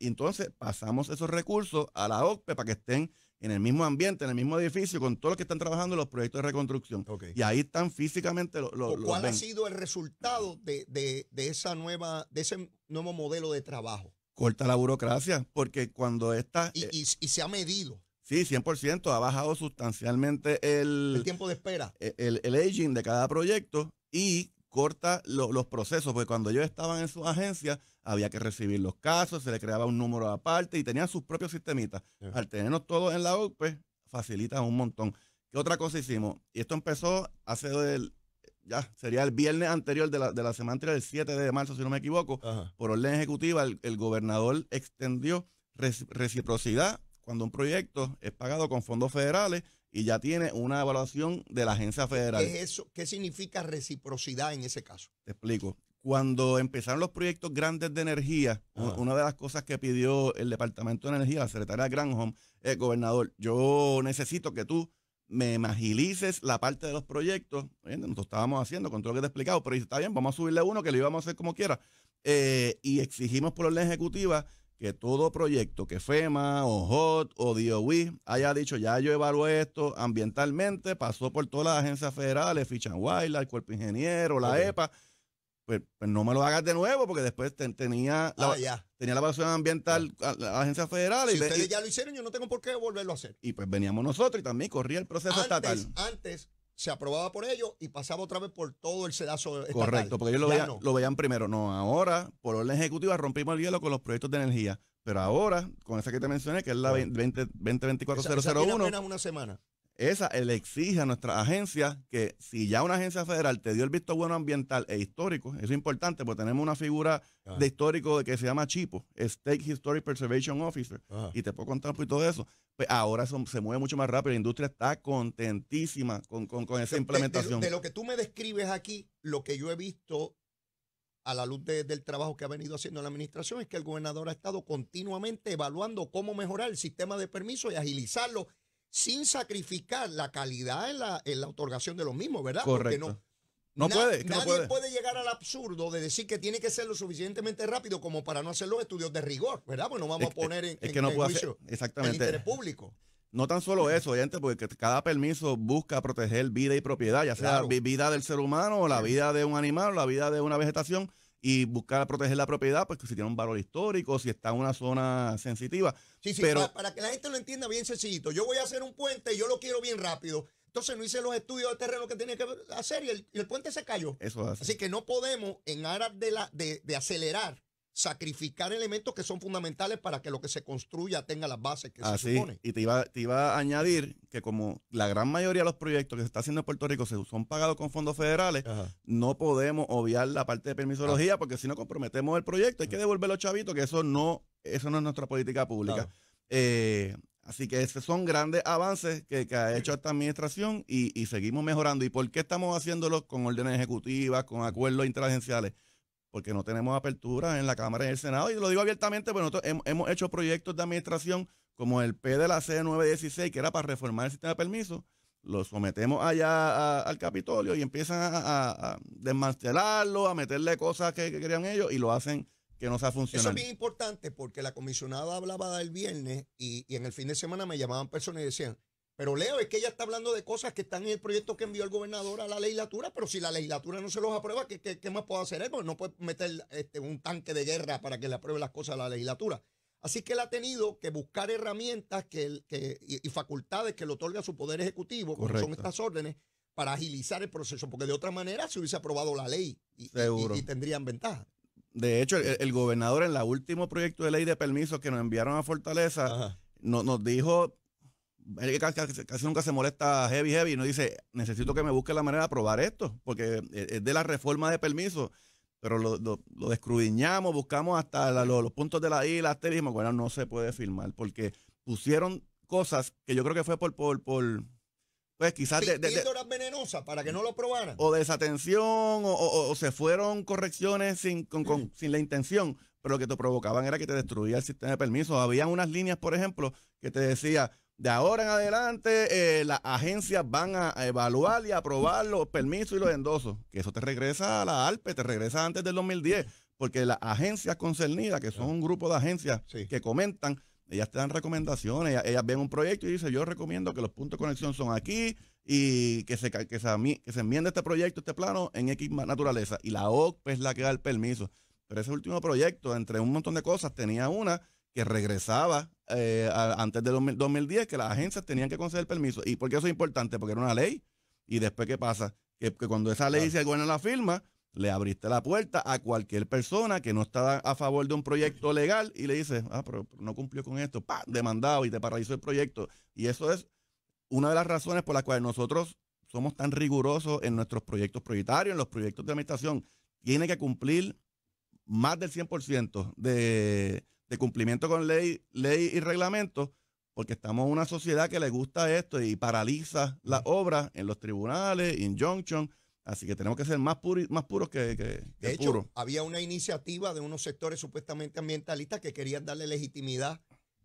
entonces pasamos esos recursos a la OCPE para que estén en el mismo ambiente, en el mismo edificio, con todos los que están trabajando en los proyectos de reconstrucción. Y ahí están físicamente los... ¿Cuál ha sido el resultado de, esa nueva, de ese nuevo modelo de trabajo? Corta la burocracia, porque cuando está... Eh, y, y, se ha medido. Sí, 100%, ha bajado sustancialmente el... El tiempo de espera. E, el, el aging de cada proyecto y corta los procesos, porque cuando yo estaban en sus agencias había que recibir los casos, se le creaba un número aparte y tenían sus propios sistemitas. Al tenernos todos en la OPE, pues, facilita un montón. ¿Qué otra cosa hicimos? Y esto empezó hace del, ya, sería el viernes anterior de la, de la semana anterior, 7 de marzo, si no me equivoco, por orden ejecutiva, el, gobernador extendió reciprocidad cuando un proyecto es pagado con fondos federales y ya tiene una evaluación de la agencia federal. eso? ¿Qué significa reciprocidad en ese caso? Te explico. Cuando empezaron los proyectos grandes de energía, una de las cosas que pidió el Departamento de Energía, la secretaria Granholm, el eh, gobernador, yo necesito que tú me magilices la parte de los proyectos. nosotros estábamos haciendo con todo lo que te he explicado, pero dice, está bien, vamos a subirle uno que lo íbamos a hacer como quiera. Eh, y exigimos por la ejecutiva que todo proyecto que FEMA o HOT o DOE haya dicho, ya yo evalué esto ambientalmente, pasó por todas las agencias federales, Fish and el Cuerpo Ingeniero, la EPA, pues, pues, no me lo hagas de nuevo, porque después tenía, la, ah, tenía la evaluación ambiental ah. a la agencia federal. y ustedes ya lo hicieron, yo no tengo por qué volverlo a hacer. Y pues veníamos nosotros y también corría el proceso estatal. Antes se aprobaba por ellos y pasaba otra vez por todo el sedazo estatal. Correcto, porque ellos lo veían, primero. No, ahora, por orden ejecutiva, rompimos el hielo con los proyectos de energía. Pero ahora, con esa que te mencioné, que es la 20, 20, 20 esa, esa una semana esa eh, le exige a nuestra agencia que si ya una agencia federal te dio el visto bueno ambiental e histórico, eso es importante porque tenemos una figura de histórico que se llama Chipo, State Historic Preservation Officer, y te puedo contar un poquito de eso. Pues ahora se mueve mucho más rápido, la industria está contentísima con, esa implementación. De, lo que tú me describes aquí, lo que yo he visto a la luz del trabajo que ha venido haciendo la administración es que el gobernador ha estado continuamente evaluando cómo mejorar el sistema de permisos y agilizarlo sin sacrificar la calidad en la, otorgación de los mismos, ¿verdad? Porque no, puede, nadie puede. llegar al absurdo de decir que tiene que ser lo suficientemente rápido como para no hacer los estudios de rigor, ¿verdad? Bueno, vamos a poner en, que no exactamente. el interés público. No tan solo mm. eso, gente, porque cada permiso busca proteger vida y propiedad, ya sea la vida del ser humano, o la vida de un animal, la vida de una vegetación y buscar proteger la propiedad, pues que si tiene un valor histórico, si está en una zona sensitiva. Sí, sí, pero, para, que la gente lo entienda bien sencillito. Yo voy a hacer un puente y yo lo quiero bien rápido. Entonces no hice los estudios de terreno que tenía que hacer y el, puente se cayó. Eso es así. así. que no podemos, en aras de, la, de acelerar sacrificar elementos que son fundamentales para que lo que se construya tenga las bases que se supone. Y te iba, a añadir que como la gran mayoría de los proyectos que se está haciendo en Puerto Rico son pagados con fondos federales, no podemos obviar la parte de permisología ah. porque si no comprometemos el proyecto hay que devolver los chavitos, que eso no, eso no es nuestra política pública. Eh, así que esos son grandes avances que, ha hecho esta administración y, seguimos mejorando. ¿Y por qué estamos haciéndolo con órdenes ejecutivas, con acuerdos interagenciales? porque no tenemos apertura en la Cámara y en el Senado. Y lo digo abiertamente, porque nosotros hemos, hecho proyectos de administración como el P de la C916, que era para reformar el sistema de permisos, lo sometemos allá al Capitolio y empiezan a, desmantelarlo, a meterle cosas que, querían ellos y lo hacen que no sea funcional. Eso es bien importante porque la comisionada hablaba del viernes y en el fin de semana me llamaban personas y decían, pero Leo, es que ella está hablando de cosas que están en el proyecto que envió el gobernador a la legislatura, pero si la legislatura no se los aprueba, ¿qué, qué, más puede hacer él? Eh, pues, no puede meter este, un tanque de guerra para que le apruebe las cosas a la legislatura. Así que él ha tenido que buscar herramientas que, y, facultades que le otorga su poder ejecutivo, que como son estas órdenes, para agilizar el proceso, porque de otra manera se hubiese aprobado la ley y, tendrían ventaja. De hecho, el, gobernador en el último proyecto de ley de permiso que nos enviaron a Fortaleza no, nos dijo él que casi, nunca se molesta heavy, heavy, y no dice, necesito que me busque la manera de probar esto, porque e, es de la reforma de permiso, pero lo, lo, buscamos hasta los puntos de la hasta el mismo, bueno, no se puede firmar, porque pusieron cosas que yo creo que fue por, por, pues quizás de, de, para que no lo probaran. O desatención, o, se fueron correcciones sin, mm. sin la intención, pero lo que te provocaban era que te destruía el sistema de permiso. Habían unas líneas, por ejemplo, que te decía, de ahora en adelante, eh, las agencias van a evaluar y aprobar los permisos y los endosos. Que eso te regresa a la ALPE, te regresa antes del 2010, porque las agencias concernidas, que son un grupo de agencias que comentan, ellas te dan recomendaciones, ellas, ven un proyecto y dicen, yo recomiendo que los puntos de conexión son aquí y que se, que que se enmiende este proyecto, este plano en X naturaleza. Y la OCP e es la que da el permiso. Pero ese último proyecto, entre un montón de cosas, tenía una que regresaba eh, antes de 2010, que las agencias tenían que conceder permiso. ¿Y por qué eso es importante? Porque era una ley. Y después, ¿qué pasa? Que, cuando esa ley se goberna la firma, le abriste la puerta a cualquier persona que no está a favor de un proyecto legal y le dices, ah, pero, no cumplió con esto, ¡Pah! demandado y te paralizó el proyecto. Y eso es una de las razones por las cuales nosotros somos tan rigurosos en nuestros proyectos prioritarios, en los proyectos de administración. Tiene que cumplir más del 100% de, de cumplimiento con ley, ley y reglamento, porque estamos en una sociedad que le gusta esto y paraliza las obras en los tribunales, injunction. Así que tenemos que ser más, más puros que, hecho, Había una iniciativa de unos sectores supuestamente ambientalistas que querían darle legitimidad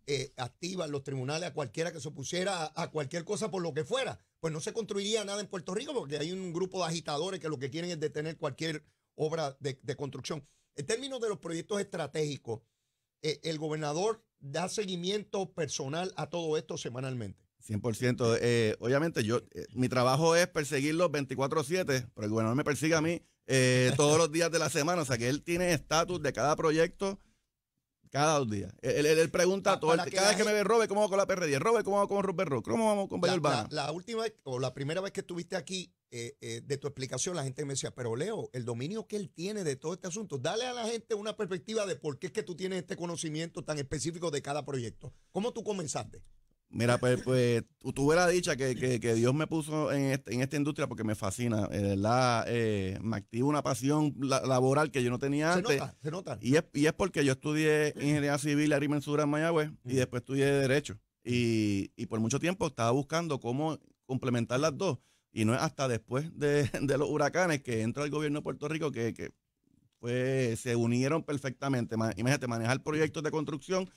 eh, activa en los tribunales a cualquiera que se opusiera a, cualquier cosa por lo que fuera. Pues no se construiría nada en Puerto Rico porque hay un grupo de agitadores que lo que quieren es detener cualquier obra de, de construcción. En términos de los proyectos estratégicos, eh, el gobernador da seguimiento personal a todo esto semanalmente. 100%. Eh, obviamente, yo eh, mi trabajo es perseguirlo 24-7, pero el gobernador me persigue a mí todos los días de la semana. O sea, que él tiene estatus de cada proyecto cada dos días. Él, pregunta todo. cada vez que me ve, Robert, ¿cómo va con la PR10? Robert, ¿cómo va con Robert Rock? ¿Cómo vamos con Valle La, última o la primera vez que estuviste aquí, eh, eh, de tu explicación, la gente me decía, pero Leo, el dominio que él tiene de todo este asunto, dale a la gente una perspectiva de por qué es que tú tienes este conocimiento tan específico de cada proyecto. ¿Cómo tú comenzaste? Mira, pues, pues tuve la dicha que, Dios me puso en, este, en esta industria porque me fascina. Eh, eh, me activa una pasión laboral que yo no tenía antes. Se nota, se nota. Y es, es porque yo estudié ingeniería civil y mensura en Mayagüez y después estudié Derecho. Y, y por mucho tiempo estaba buscando cómo complementar las dos. Y no es hasta después de, los huracanes que entra el gobierno de Puerto Rico que, pues, se unieron perfectamente. Imagínate, manejar proyectos de construcción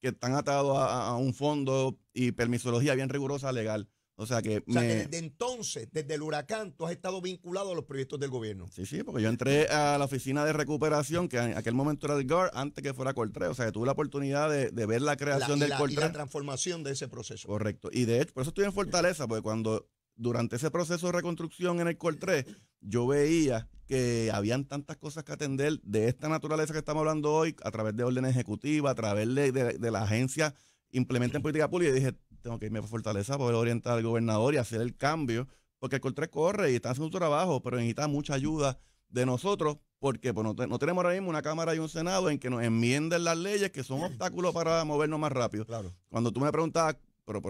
que están atados a, un fondo y permisología bien rigurosa legal. O sea que. O sea, desde entonces, desde el huracán, tú has estado vinculado a los proyectos del gobierno. Sí, sí, porque yo entré a la oficina de recuperación, que en aquel momento era el GAR, antes que fuera CORTRE O sea que tuve la oportunidad de, ver la creación del CORTRE la transformación de ese proceso. Correcto. Y de hecho, por eso estoy en Fortaleza, porque cuando durante ese proceso de reconstrucción en el 3 yo veía que habían tantas cosas que atender de esta naturaleza que estamos hablando hoy, a través de orden ejecutiva, a través de, la agencia implementen política pública. Y dije, tengo que irme a Fortaleza para poder orientar al gobernador y hacer el cambio, porque el Coltré corre y está haciendo su trabajo, pero necesita mucha ayuda de nosotros, porque pues, no, tenemos ahora mismo una Cámara y un Senado en que nos enmienden las leyes que son obstáculos para movernos más rápido. Claro. Cuando tú me preguntabas, ¿pero,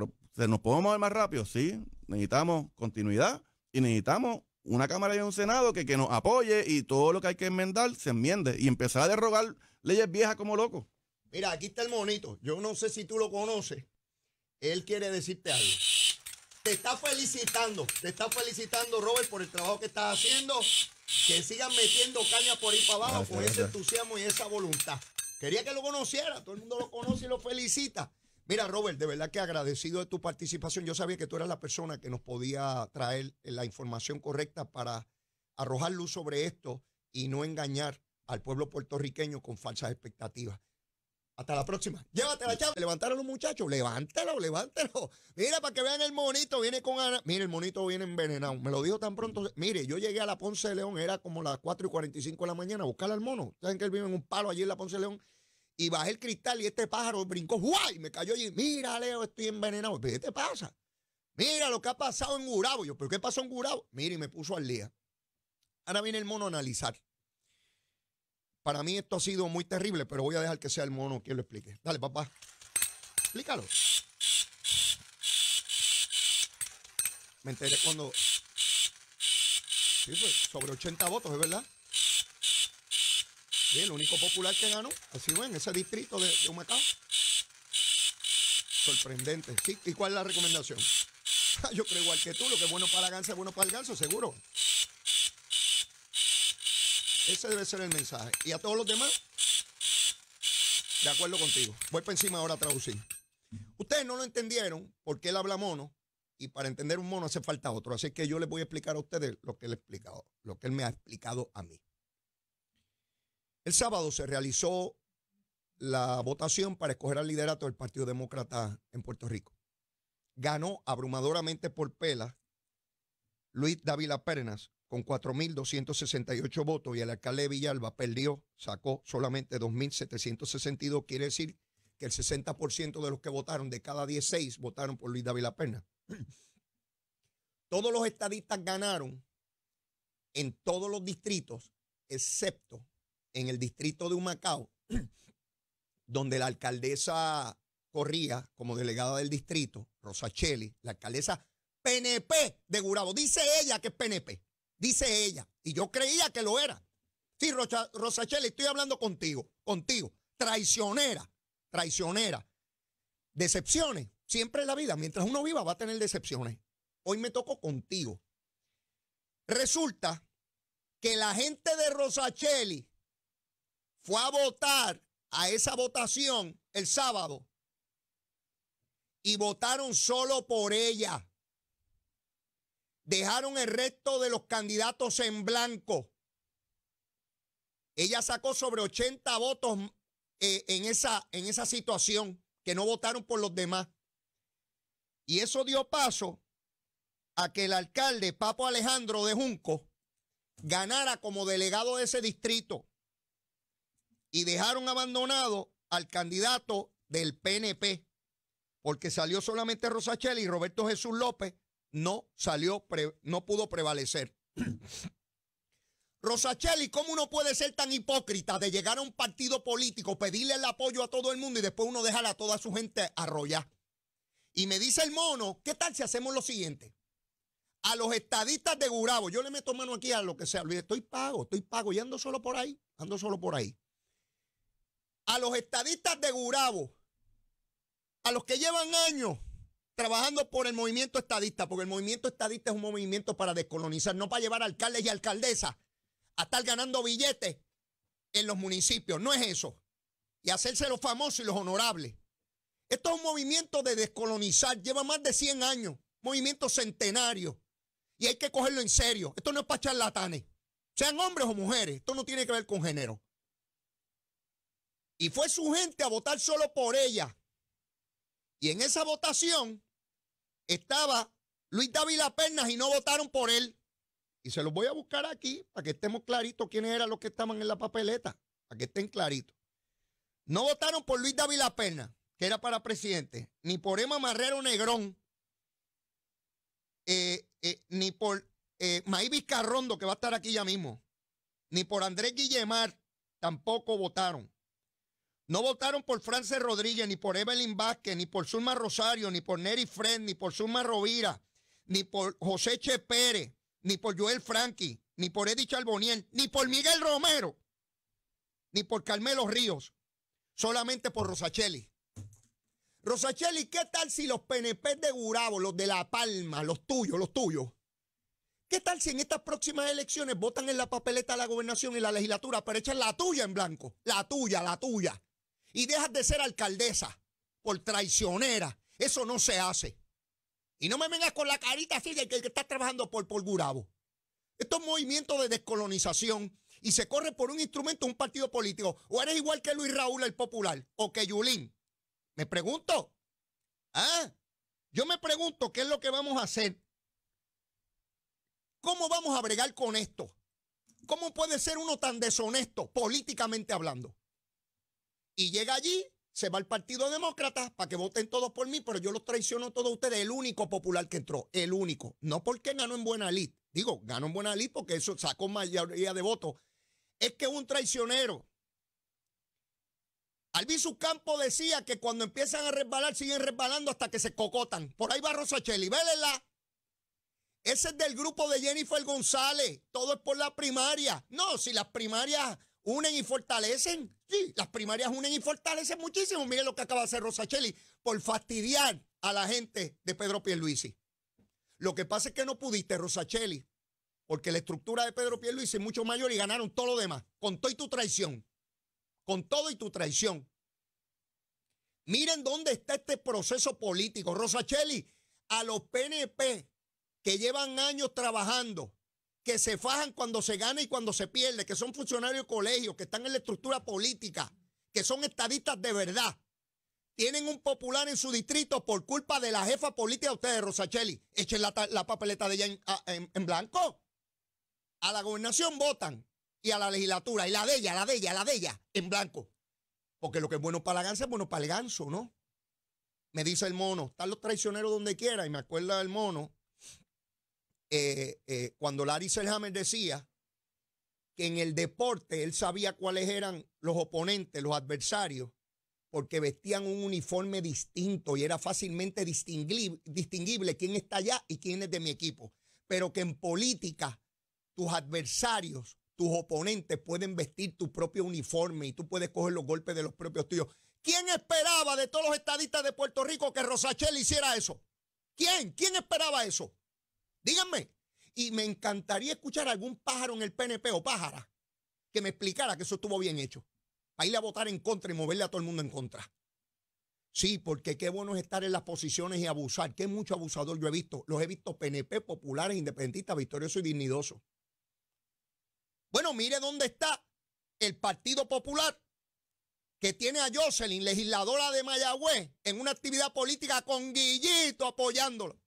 nos podemos mover más rápido? Sí, necesitamos continuidad y necesitamos una Cámara y un Senado que, que nos apoye y todo lo que hay que enmendar se enmiende y empezar a derrogar leyes viejas como loco Mira, aquí está el monito. Yo no sé si tú lo conoces. Él quiere decirte algo. Te está felicitando, te está felicitando Robert por el trabajo que estás haciendo. Que sigan metiendo caña por ahí para abajo con ese entusiasmo y esa voluntad. Quería que lo conociera, todo el mundo lo conoce y lo felicita. Mira, Robert, de verdad que agradecido de tu participación. Yo sabía que tú eras la persona que nos podía traer la información correcta para arrojar luz sobre esto y no engañar al pueblo puertorriqueño con falsas expectativas. Hasta la próxima. Llévatela, chavo. Levantaron los muchachos. Levántalo, levántalo. Mira, para que vean el monito. Viene con Ana. Mira, el monito viene envenenado. Me lo dijo tan pronto. Mire, yo llegué a la Ponce de León. Era como las 4 y 45 de la mañana a buscar al mono. Saben que él vive en un palo allí en la Ponce de León y bajé el cristal y este pájaro brincó, ¡guay! Me cayó y mira, Leo, estoy envenenado. Pues, ¿Qué te pasa? Mira lo que ha pasado en Gurabo. Yo, ¿pero qué pasó en Gurabo? Mira, y me puso al día. Ahora viene el mono a analizar. Para mí esto ha sido muy terrible, pero voy a dejar que sea el mono quien lo explique. Dale, papá. Explícalo. Me enteré cuando. Sí, pues, sobre 80 votos, es verdad. Bien, El único popular que ganó, así en ese distrito de, Humacao. Sorprendente. ¿Y cuál es la recomendación? Ah, yo creo igual que tú, lo que es bueno para la ganza es bueno para el ganso, seguro. Ese debe ser el mensaje. Y a todos los demás, de acuerdo contigo. Voy para encima ahora a traducir. Ustedes no lo entendieron porque él habla mono y para entender un mono hace falta otro. Así que yo les voy a explicar a ustedes lo que él, explicado, lo que él me ha explicado a mí. El sábado se realizó la votación para escoger al liderato del Partido Demócrata en Puerto Rico. Ganó abrumadoramente por Pela Luis Dávila Pernas con 4.268 votos y el alcalde Villalba perdió, sacó solamente 2.762. Quiere decir que el 60% de los que votaron, de cada 16, votaron por Luis Dávila Pernas. Todos los estadistas ganaron en todos los distritos, excepto en el distrito de Humacao, donde la alcaldesa corría como delegada del distrito, Rosacheli la alcaldesa PNP de Gurabo. Dice ella que es PNP, dice ella, y yo creía que lo era. Sí, Rosacheli estoy hablando contigo, contigo, traicionera, traicionera. Decepciones, siempre en la vida, mientras uno viva va a tener decepciones. Hoy me toco contigo. Resulta que la gente de Rosacheli fue a votar a esa votación el sábado y votaron solo por ella. Dejaron el resto de los candidatos en blanco. Ella sacó sobre 80 votos eh, en, esa, en esa situación, que no votaron por los demás. Y eso dio paso a que el alcalde Papo Alejandro de Junco ganara como delegado de ese distrito y dejaron abandonado al candidato del PNP, porque salió solamente Rosachelli y Roberto Jesús López no salió, no pudo prevalecer. Rosachelli, ¿cómo uno puede ser tan hipócrita de llegar a un partido político, pedirle el apoyo a todo el mundo y después uno dejar a toda su gente arrollar? Y me dice el mono, ¿qué tal si hacemos lo siguiente? A los estadistas de Gurabo, yo le meto mano aquí a lo que sea, estoy pago, estoy pago y ando solo por ahí, ando solo por ahí a los estadistas de Gurabo, a los que llevan años trabajando por el movimiento estadista, porque el movimiento estadista es un movimiento para descolonizar, no para llevar alcaldes y alcaldesas a estar ganando billetes en los municipios, no es eso. Y hacerse los famosos y los honorables. Esto es un movimiento de descolonizar, lleva más de 100 años, movimiento centenario. Y hay que cogerlo en serio. Esto no es para charlatanes. Sean hombres o mujeres, esto no tiene que ver con género. Y fue su gente a votar solo por ella. Y en esa votación estaba Luis David Pernas y no votaron por él. Y se los voy a buscar aquí para que estemos claritos quiénes eran los que estaban en la papeleta, para que estén claritos. No votaron por Luis David Pernas, que era para presidente, ni por Emma Marrero Negrón, eh, eh, ni por eh, Maí que va a estar aquí ya mismo, ni por Andrés Guillemar, tampoco votaron. No votaron por Frances Rodríguez, ni por Evelyn Vázquez, ni por Zulma Rosario, ni por Neri Fred, ni por Zulma Rovira, ni por José Che Pérez, ni por Joel Franqui, ni por Eddie Charboniel, ni por Miguel Romero, ni por Carmelo Ríos, solamente por Rosachelli. Rosachelli, ¿qué tal si los PNP de Gurabo, los de La Palma, los tuyos, los tuyos? ¿Qué tal si en estas próximas elecciones votan en la papeleta de la gobernación y la legislatura, para echar la tuya en blanco? La tuya, la tuya y dejas de ser alcaldesa por traicionera. Eso no se hace. Y no me vengas con la carita así de que, que estás trabajando por, por Gurabo. Estos movimiento de descolonización y se corre por un instrumento, un partido político. O eres igual que Luis Raúl el Popular o que Yulín. Me pregunto. ¿Ah? Yo me pregunto qué es lo que vamos a hacer. ¿Cómo vamos a bregar con esto? ¿Cómo puede ser uno tan deshonesto políticamente hablando? y llega allí, se va al Partido Demócrata para que voten todos por mí, pero yo los traiciono a todos ustedes, el único popular que entró, el único. No porque ganó en buena lid, digo, ganó en buena porque eso sacó mayoría de votos. Es que un traicionero. su Campo decía que cuando empiezan a resbalar, siguen resbalando hasta que se cocotan. Por ahí va Rosa vélela. Ese es del grupo de Jennifer González. Todo es por la primaria. No, si las primarias unen y fortalecen. Sí, las primarias unen y fortalecen muchísimo. Miren lo que acaba de hacer Rosachelli por fastidiar a la gente de Pedro Pierluisi. Lo que pasa es que no pudiste, Rosachelli, porque la estructura de Pedro Pierluisi es mucho mayor y ganaron todo lo demás, con todo y tu traición. Con todo y tu traición. Miren dónde está este proceso político. Rosachelli, a los PNP que llevan años trabajando que se fajan cuando se gana y cuando se pierde, que son funcionarios de colegios, que están en la estructura política, que son estadistas de verdad, tienen un popular en su distrito por culpa de la jefa política de ustedes, Rosachelli. Echen la, papeleta de ella en, blanco. A la gobernación votan y a la legislatura, y la de ella, la de ella, la de ella, en blanco. Porque lo que es bueno para la ganza es bueno para el ganso, ¿no? Me dice el mono, están los traicioneros donde quiera, y me acuerda el mono eh, eh, cuando Larry Selhammer decía que en el deporte él sabía cuáles eran los oponentes, los adversarios, porque vestían un uniforme distinto y era fácilmente distinguible, distinguible quién está allá y quién es de mi equipo. Pero que en política tus adversarios, tus oponentes pueden vestir tu propio uniforme y tú puedes coger los golpes de los propios tíos, ¿Quién esperaba de todos los estadistas de Puerto Rico que Rosachel hiciera eso? ¿Quién? ¿Quién esperaba eso? Díganme. Y me encantaría escuchar a algún pájaro en el PNP o pájara que me explicara que eso estuvo bien hecho. A ir a votar en contra y moverle a todo el mundo en contra. Sí, porque qué bueno es estar en las posiciones y abusar. Qué mucho abusador yo he visto. Los he visto PNP, populares, independentistas, victoriosos y dignidosos. Bueno, mire dónde está el Partido Popular, que tiene a Jocelyn, legisladora de Mayagüez, en una actividad política con Guillito apoyándolo.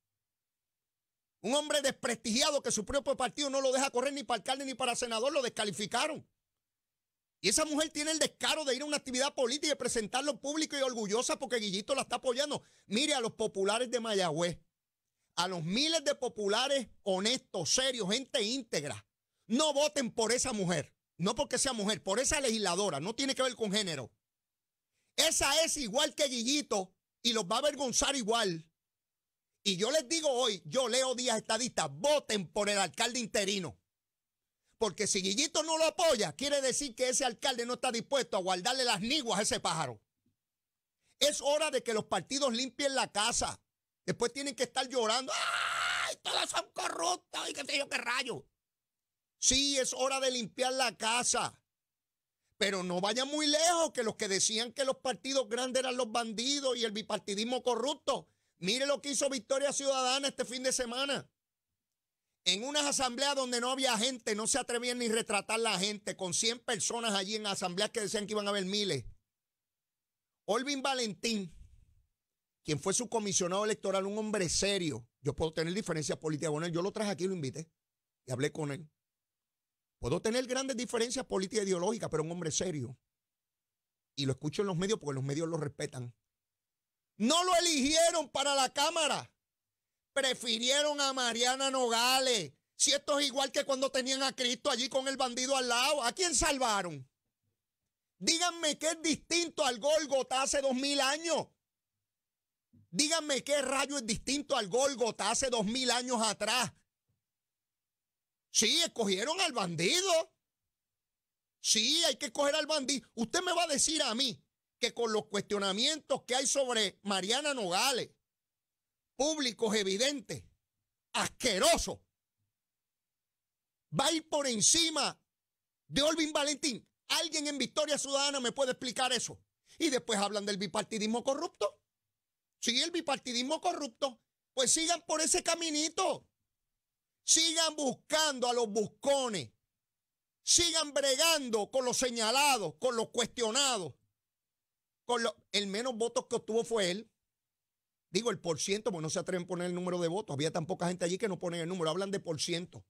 Un hombre desprestigiado que su propio partido no lo deja correr ni para alcalde ni para senador, lo descalificaron. Y esa mujer tiene el descaro de ir a una actividad política y presentarlo en público y orgullosa porque Guillito la está apoyando. Mire a los populares de Mayagüez, a los miles de populares honestos, serios, gente íntegra. No voten por esa mujer, no porque sea mujer, por esa legisladora, no tiene que ver con género. Esa es igual que Guillito y los va a avergonzar igual. Y yo les digo hoy, yo leo días estadistas, voten por el alcalde interino. Porque si Guillito no lo apoya, quiere decir que ese alcalde no está dispuesto a guardarle las niguas a ese pájaro. Es hora de que los partidos limpien la casa. Después tienen que estar llorando. ¡Ay, todos son corruptos! ¡Ay, qué sé yo qué rayo? Sí, es hora de limpiar la casa. Pero no vayan muy lejos que los que decían que los partidos grandes eran los bandidos y el bipartidismo corrupto Mire lo que hizo Victoria Ciudadana este fin de semana. En unas asambleas donde no había gente, no se atrevían ni retratar la gente, con 100 personas allí en asambleas que decían que iban a haber miles. Olvin Valentín, quien fue su comisionado electoral, un hombre serio. Yo puedo tener diferencias políticas con él. Yo lo traje aquí, lo invité y hablé con él. Puedo tener grandes diferencias políticas e ideológicas, pero un hombre serio. Y lo escucho en los medios porque los medios lo respetan. No lo eligieron para la Cámara. Prefirieron a Mariana Nogales. Si esto es igual que cuando tenían a Cristo allí con el bandido al lado, ¿a quién salvaron? Díganme qué es distinto al Golgota hace dos mil años. Díganme qué rayo es distinto al Golgota hace dos mil años atrás. Sí, escogieron al bandido. Sí, hay que escoger al bandido. Usted me va a decir a mí que con los cuestionamientos que hay sobre Mariana Nogales, públicos evidentes, asquerosos, va a ir por encima de Olvin Valentín. ¿Alguien en Victoria Ciudadana me puede explicar eso? Y después hablan del bipartidismo corrupto. Si el bipartidismo corrupto. Pues sigan por ese caminito. Sigan buscando a los buscones. Sigan bregando con los señalados, con los cuestionados el menos votos que obtuvo fue él. Digo, el por ciento, porque no se atreven a poner el número de votos. Había tan poca gente allí que no ponen el número, hablan de por ciento.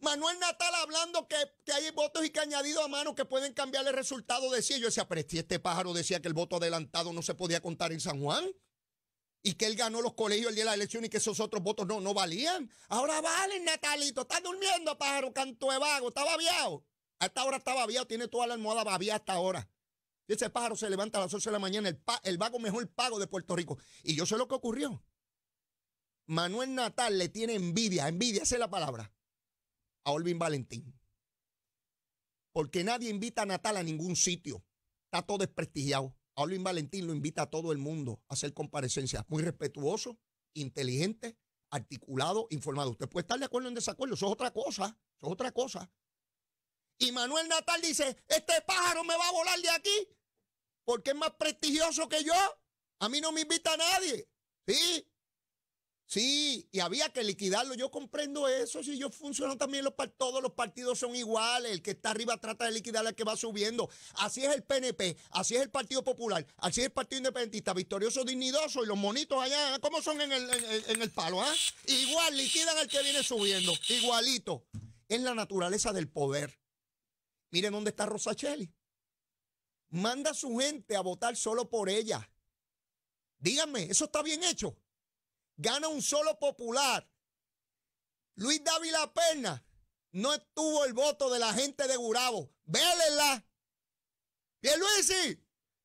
Manuel Natal hablando que, hay votos y que añadido a mano que pueden cambiar el resultado, decía. Yo decía, pero este pájaro decía que el voto adelantado no se podía contar en San Juan y que él ganó los colegios el día de la elección y que esos otros votos no, no valían. Ahora valen, Natalito. Estás durmiendo, pájaro, canto de vago. Está a Hasta ahora está babiado. Tiene toda la almohada babiada hasta ahora. Y Ese pájaro se levanta a las 11 de la mañana, el, vago mejor pago de Puerto Rico. Y yo sé lo que ocurrió. Manuel Natal le tiene envidia, envidia, esa es la palabra, a Olvin Valentín. Porque nadie invita a Natal a ningún sitio. Está todo desprestigiado. A Olvin Valentín lo invita a todo el mundo a hacer comparecencias. Muy respetuoso, inteligente, articulado, informado. Usted puede estar de acuerdo o en desacuerdo, eso es otra cosa, eso es otra cosa. Y Manuel Natal dice, este pájaro me va a volar de aquí porque es más prestigioso que yo. A mí no me invita nadie. Sí, sí, y había que liquidarlo. Yo comprendo eso. Si yo funciono también, todos los partidos son iguales. El que está arriba trata de liquidar al que va subiendo. Así es el PNP, así es el Partido Popular, así es el Partido Independentista, victorioso, dignidoso. Y los monitos allá, ¿eh? ¿cómo son en el, palo? Ah? Igual, liquidan al que viene subiendo. Igualito. Es la naturaleza del poder. Miren dónde está Rosacheli manda a su gente a votar solo por ella. Díganme, ¿eso está bien hecho? Gana un solo popular. Luis Dávila Perna no estuvo el voto de la gente de Gurabo. Vélela. Luisi,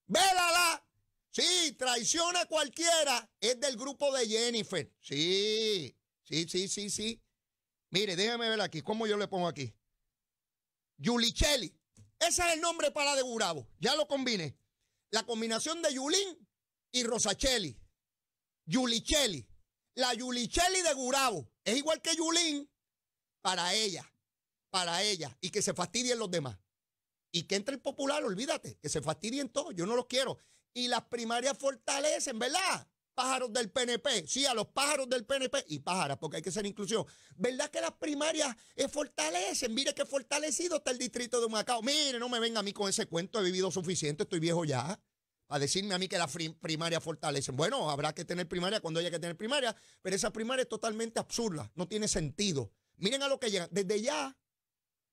vélala. Sí, traiciona a cualquiera. Es del grupo de Jennifer. Sí, sí, sí, sí, sí. Mire, déjame ver aquí. ¿Cómo yo le pongo aquí? Yulichelli. Ese es el nombre para de Gurabo. Ya lo combine. La combinación de Yulín y Rosachelli. Yulichelli. La Yulichelli de Gurabo. Es igual que Yulín para ella. Para ella. Y que se fastidien los demás. Y que entre el popular, olvídate. Que se fastidien todos. Yo no los quiero. Y las primarias fortalecen, ¿verdad? pájaros del PNP, sí, a los pájaros del PNP y pájaras, porque hay que ser inclusión. ¿Verdad que las primarias eh, fortalecen? Mire que fortalecido está el distrito de Humacao. Mire, no me venga a mí con ese cuento, he vivido suficiente, estoy viejo ya. A decirme a mí que las primarias fortalecen. Bueno, habrá que tener primaria cuando haya que tener primaria, pero esa primaria es totalmente absurda, no tiene sentido. Miren a lo que llegan. Desde ya,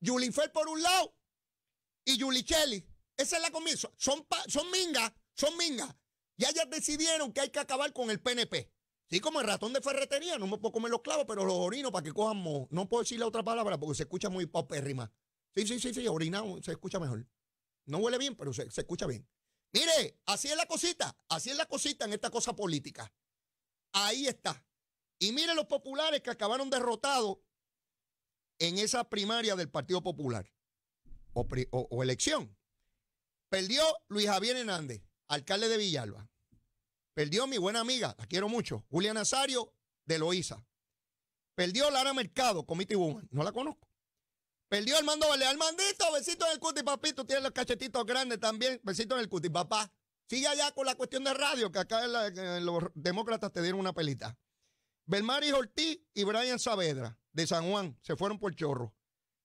Julifer por un lado y Julichelli. Esa es la comienzo. Son, son mingas, son mingas. Ya ellas decidieron que hay que acabar con el PNP. Sí, como el ratón de ferretería, no me puedo comer los clavos, pero los orinos para que cojan No puedo decir la otra palabra porque se escucha muy paupérrima. Sí, sí, sí, sí, orinado se escucha mejor. No huele bien, pero se, escucha bien. Mire, así es la cosita, así es la cosita en esta cosa política. Ahí está. Y mire los populares que acabaron derrotados en esa primaria del Partido Popular o elección. Perdió Luis Javier Hernández alcalde de Villalba. Perdió mi buena amiga, la quiero mucho, Julia Nazario de Loiza, Perdió Lara Mercado, Comité Woman, no la conozco. Perdió Armando Valle, Armandito, besito en el cuti, papito, tiene los cachetitos grandes también, besito en el cuti, papá. Sigue allá con la cuestión de radio, que acá los demócratas te dieron una pelita. Belmaris Ortiz y Brian Saavedra, de San Juan, se fueron por chorro.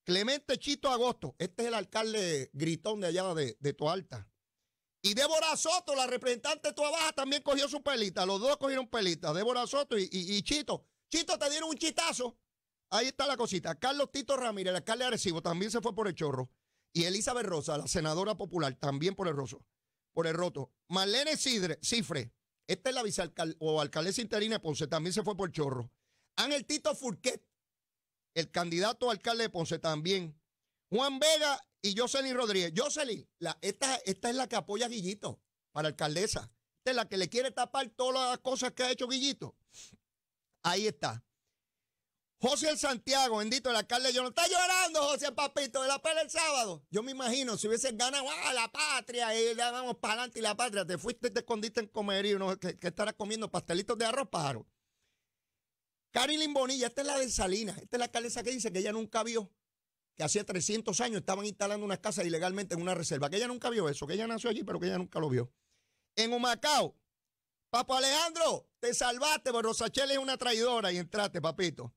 Clemente Chito Agosto, este es el alcalde gritón de allá de, de Toalta, y Débora Soto, la representante de también cogió su pelita. Los dos cogieron pelita, Débora Soto y, Chito. Chito, te dieron un chitazo. Ahí está la cosita. Carlos Tito Ramírez, el alcalde agresivo, también se fue por el chorro. Y Elizabeth Rosa, la senadora popular, también por el roso, por el roto. Marlene Cidre, Cifre, esta es la vicealcalde o alcaldesa interina de Ponce, también se fue por el chorro. Ángel Tito Furquet, el candidato alcalde de Ponce, también. Juan Vega y Jocelyn Rodríguez. Jocelyn, esta, esta es la que apoya a Guillito para alcaldesa. Esta es la que le quiere tapar todas las cosas que ha hecho Guillito. Ahí está. José el Santiago, bendito el alcalde, yo no está llorando, José el Papito, de la pelea el sábado. Yo me imagino, si hubiese ganado a ah, la patria, y le vamos para adelante y la patria, te fuiste, te escondiste en y ¿no? que, que estarás comiendo pastelitos de arroz, pájaro. Karin Bonilla, esta es la de Salinas, esta es la alcaldesa que dice que ella nunca vio que hacía 300 años estaban instalando unas casas ilegalmente en una reserva, que ella nunca vio eso, que ella nació allí, pero que ella nunca lo vio. En Humacao, Papa Alejandro, te salvaste, pero Rosachel es una traidora y entraste, papito.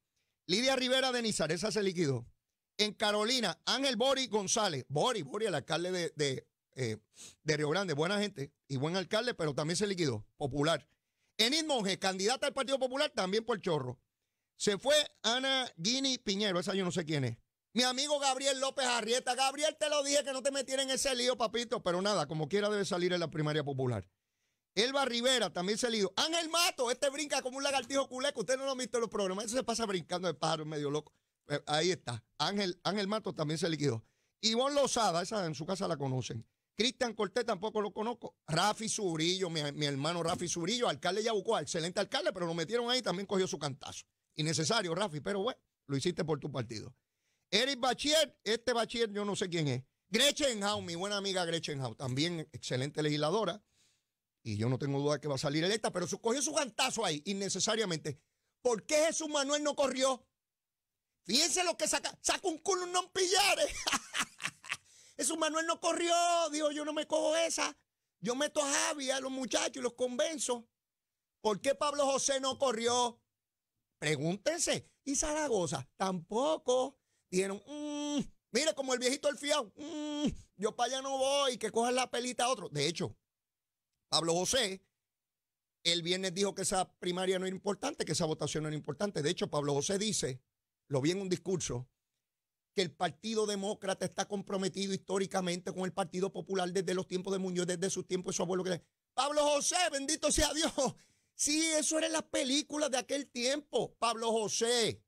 Lidia Rivera de Nizar, esa se liquidó. En Carolina, Ángel Bori González, Bori, Bori, el alcalde de, eh, de, Río Grande, buena gente y buen alcalde, pero también se liquidó, popular. Enid Monge, candidata al Partido Popular, también por chorro. Se fue Ana Guini Piñero, esa yo no sé quién es. Mi amigo Gabriel López Arrieta. Gabriel, te lo dije que no te metieran en ese lío, papito. Pero nada, como quiera debe salir en la primaria popular. Elba Rivera también se lío. Ángel Mato, este brinca como un lagartijo culeco. Usted no lo ha visto en los programas. Ese se pasa brincando de pájaro medio loco. Eh, ahí está. Ángel, Mato también se liquidó. Ivonne Lozada, esa en su casa la conocen. Cristian Cortés tampoco lo conozco. Rafi Zurillo, mi, mi, hermano Rafi Zurillo, alcalde de Yabucoa, excelente alcalde, pero lo metieron ahí, también cogió su cantazo. Innecesario, Rafi, pero bueno, lo hiciste por tu partido. Eric Bachier, este Bachier yo no sé quién es. Gretchen Howe, mi buena amiga Gretchen también excelente legisladora. Y yo no tengo duda que va a salir electa, pero su, cogió su gantazo ahí, innecesariamente. ¿Por qué Jesús Manuel no corrió? Fíjense lo que saca. Saca un culo un non Jesús Manuel no corrió. Dijo, yo no me cojo esa. Yo meto a Javi, a los muchachos y los convenzo. ¿Por qué Pablo José no corrió? Pregúntense. Y Zaragoza tampoco dijeron, mm, mire, como el viejito el fiao, mm, yo para allá no voy, que cojan la pelita a otro. De hecho, Pablo José, el viernes dijo que esa primaria no era importante, que esa votación no era importante. De hecho, Pablo José dice, lo vi en un discurso, que el Partido Demócrata está comprometido históricamente con el Partido Popular desde los tiempos de Muñoz, desde sus tiempos de su abuelo. Que... Pablo José, bendito sea Dios. Sí, eso era la película de aquel tiempo, Pablo José.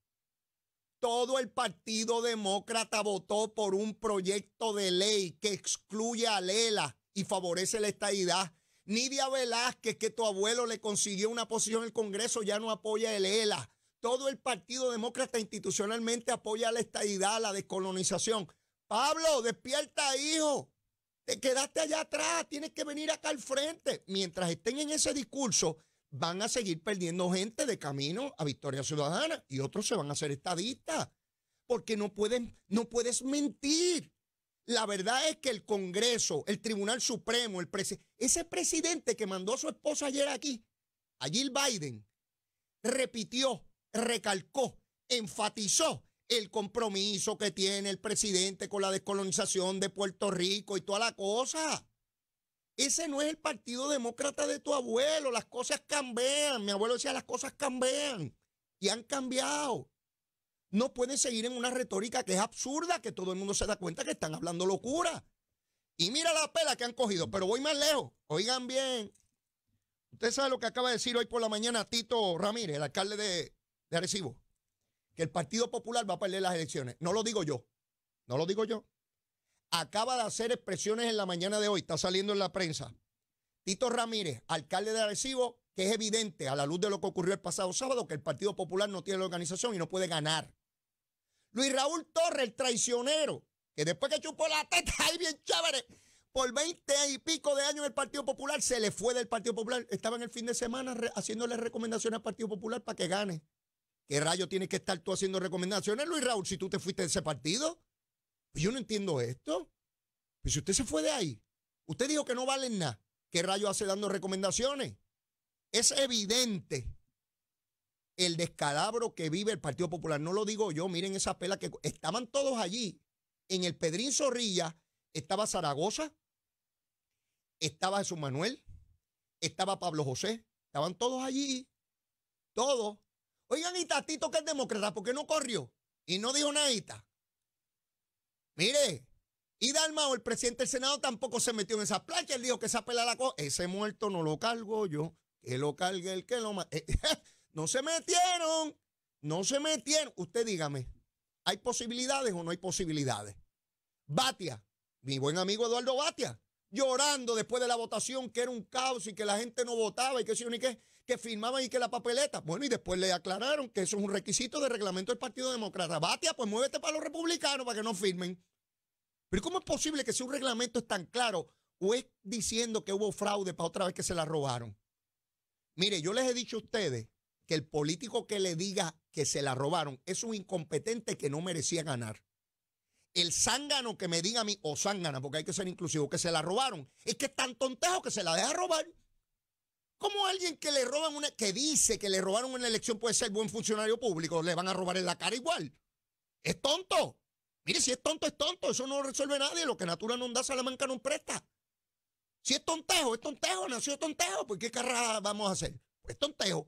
Todo el Partido Demócrata votó por un proyecto de ley que excluye a Lela y favorece la estadidad. Nidia Velázquez, que tu abuelo le consiguió una posición en el Congreso, ya no apoya a Lela. Todo el Partido Demócrata institucionalmente apoya la estadidad, la descolonización. Pablo, despierta, hijo. Te quedaste allá atrás, tienes que venir acá al frente. Mientras estén en ese discurso, van a seguir perdiendo gente de camino a Victoria Ciudadana y otros se van a hacer estadistas. Porque no, pueden, no puedes mentir. La verdad es que el Congreso, el Tribunal Supremo, el ese presidente que mandó a su esposa ayer aquí, a Jill Biden, repitió, recalcó, enfatizó el compromiso que tiene el presidente con la descolonización de Puerto Rico y toda la cosa. Ese no es el Partido Demócrata de tu abuelo. Las cosas cambian. Mi abuelo decía, las cosas cambian. Y han cambiado. No pueden seguir en una retórica que es absurda, que todo el mundo se da cuenta que están hablando locura. Y mira la pela que han cogido, pero voy más lejos. Oigan bien. Usted sabe lo que acaba de decir hoy por la mañana Tito Ramírez, el alcalde de, de Arecibo, que el Partido Popular va a perder las elecciones. No lo digo yo. No lo digo yo acaba de hacer expresiones en la mañana de hoy, está saliendo en la prensa. Tito Ramírez, alcalde de Arecibo, que es evidente a la luz de lo que ocurrió el pasado sábado que el Partido Popular no tiene la organización y no puede ganar. Luis Raúl Torres, el traicionero, que después que chupó la teta ahí bien chévere, por 20 y pico de años el Partido Popular, se le fue del Partido Popular. Estaba en el fin de semana haciéndole recomendaciones al Partido Popular para que gane. ¿Qué rayo tienes que estar tú haciendo recomendaciones, Luis Raúl, si tú te fuiste de ese partido? Yo no entiendo esto. Pero pues si usted se fue de ahí, usted dijo que no valen nada. ¿Qué rayo hace dando recomendaciones? Es evidente el descalabro que vive el Partido Popular. No lo digo yo, miren esa pela que estaban todos allí. En el Pedrín Zorrilla estaba Zaragoza, estaba Jesús Manuel, estaba Pablo José, estaban todos allí, todos. Oigan, y Tatito que es demócrata, ¿por qué no corrió? Y no dijo nada. Mire, y Dalmao, el presidente del Senado, tampoco se metió en esa plancha. Él dijo que esa pela la cosa. Ese muerto no lo cargo yo. Que lo cargue el que lo eh, no se metieron. No se metieron. Usted dígame, ¿hay posibilidades o no hay posibilidades? Batia, mi buen amigo Eduardo Batia, llorando después de la votación que era un caos y que la gente no votaba y que sí ni qué, que firmaban y que la papeleta. Bueno, y después le aclararon que eso es un requisito de reglamento del Partido Demócrata. Batia, pues muévete para los republicanos para que no firmen. Pero ¿cómo es posible que si un reglamento es tan claro o es diciendo que hubo fraude para otra vez que se la robaron? Mire, yo les he dicho a ustedes que el político que le diga que se la robaron es un incompetente que no merecía ganar. El zángano que me diga a mí, o zángana, porque hay que ser inclusivo, que se la robaron, es que es tan tontejo que se la deja robar. ¿Cómo alguien que le roban una, que dice que le robaron una elección puede ser buen funcionario público? Le van a robar en la cara igual. Es tonto. Mire, si es tonto, es tonto. Eso no resuelve nadie. Lo que Natura no da, Salamanca no presta. Si es tontejo, es tontejo. Nació tontejo. Pues, ¿qué carrera vamos a hacer? Pues tontejo.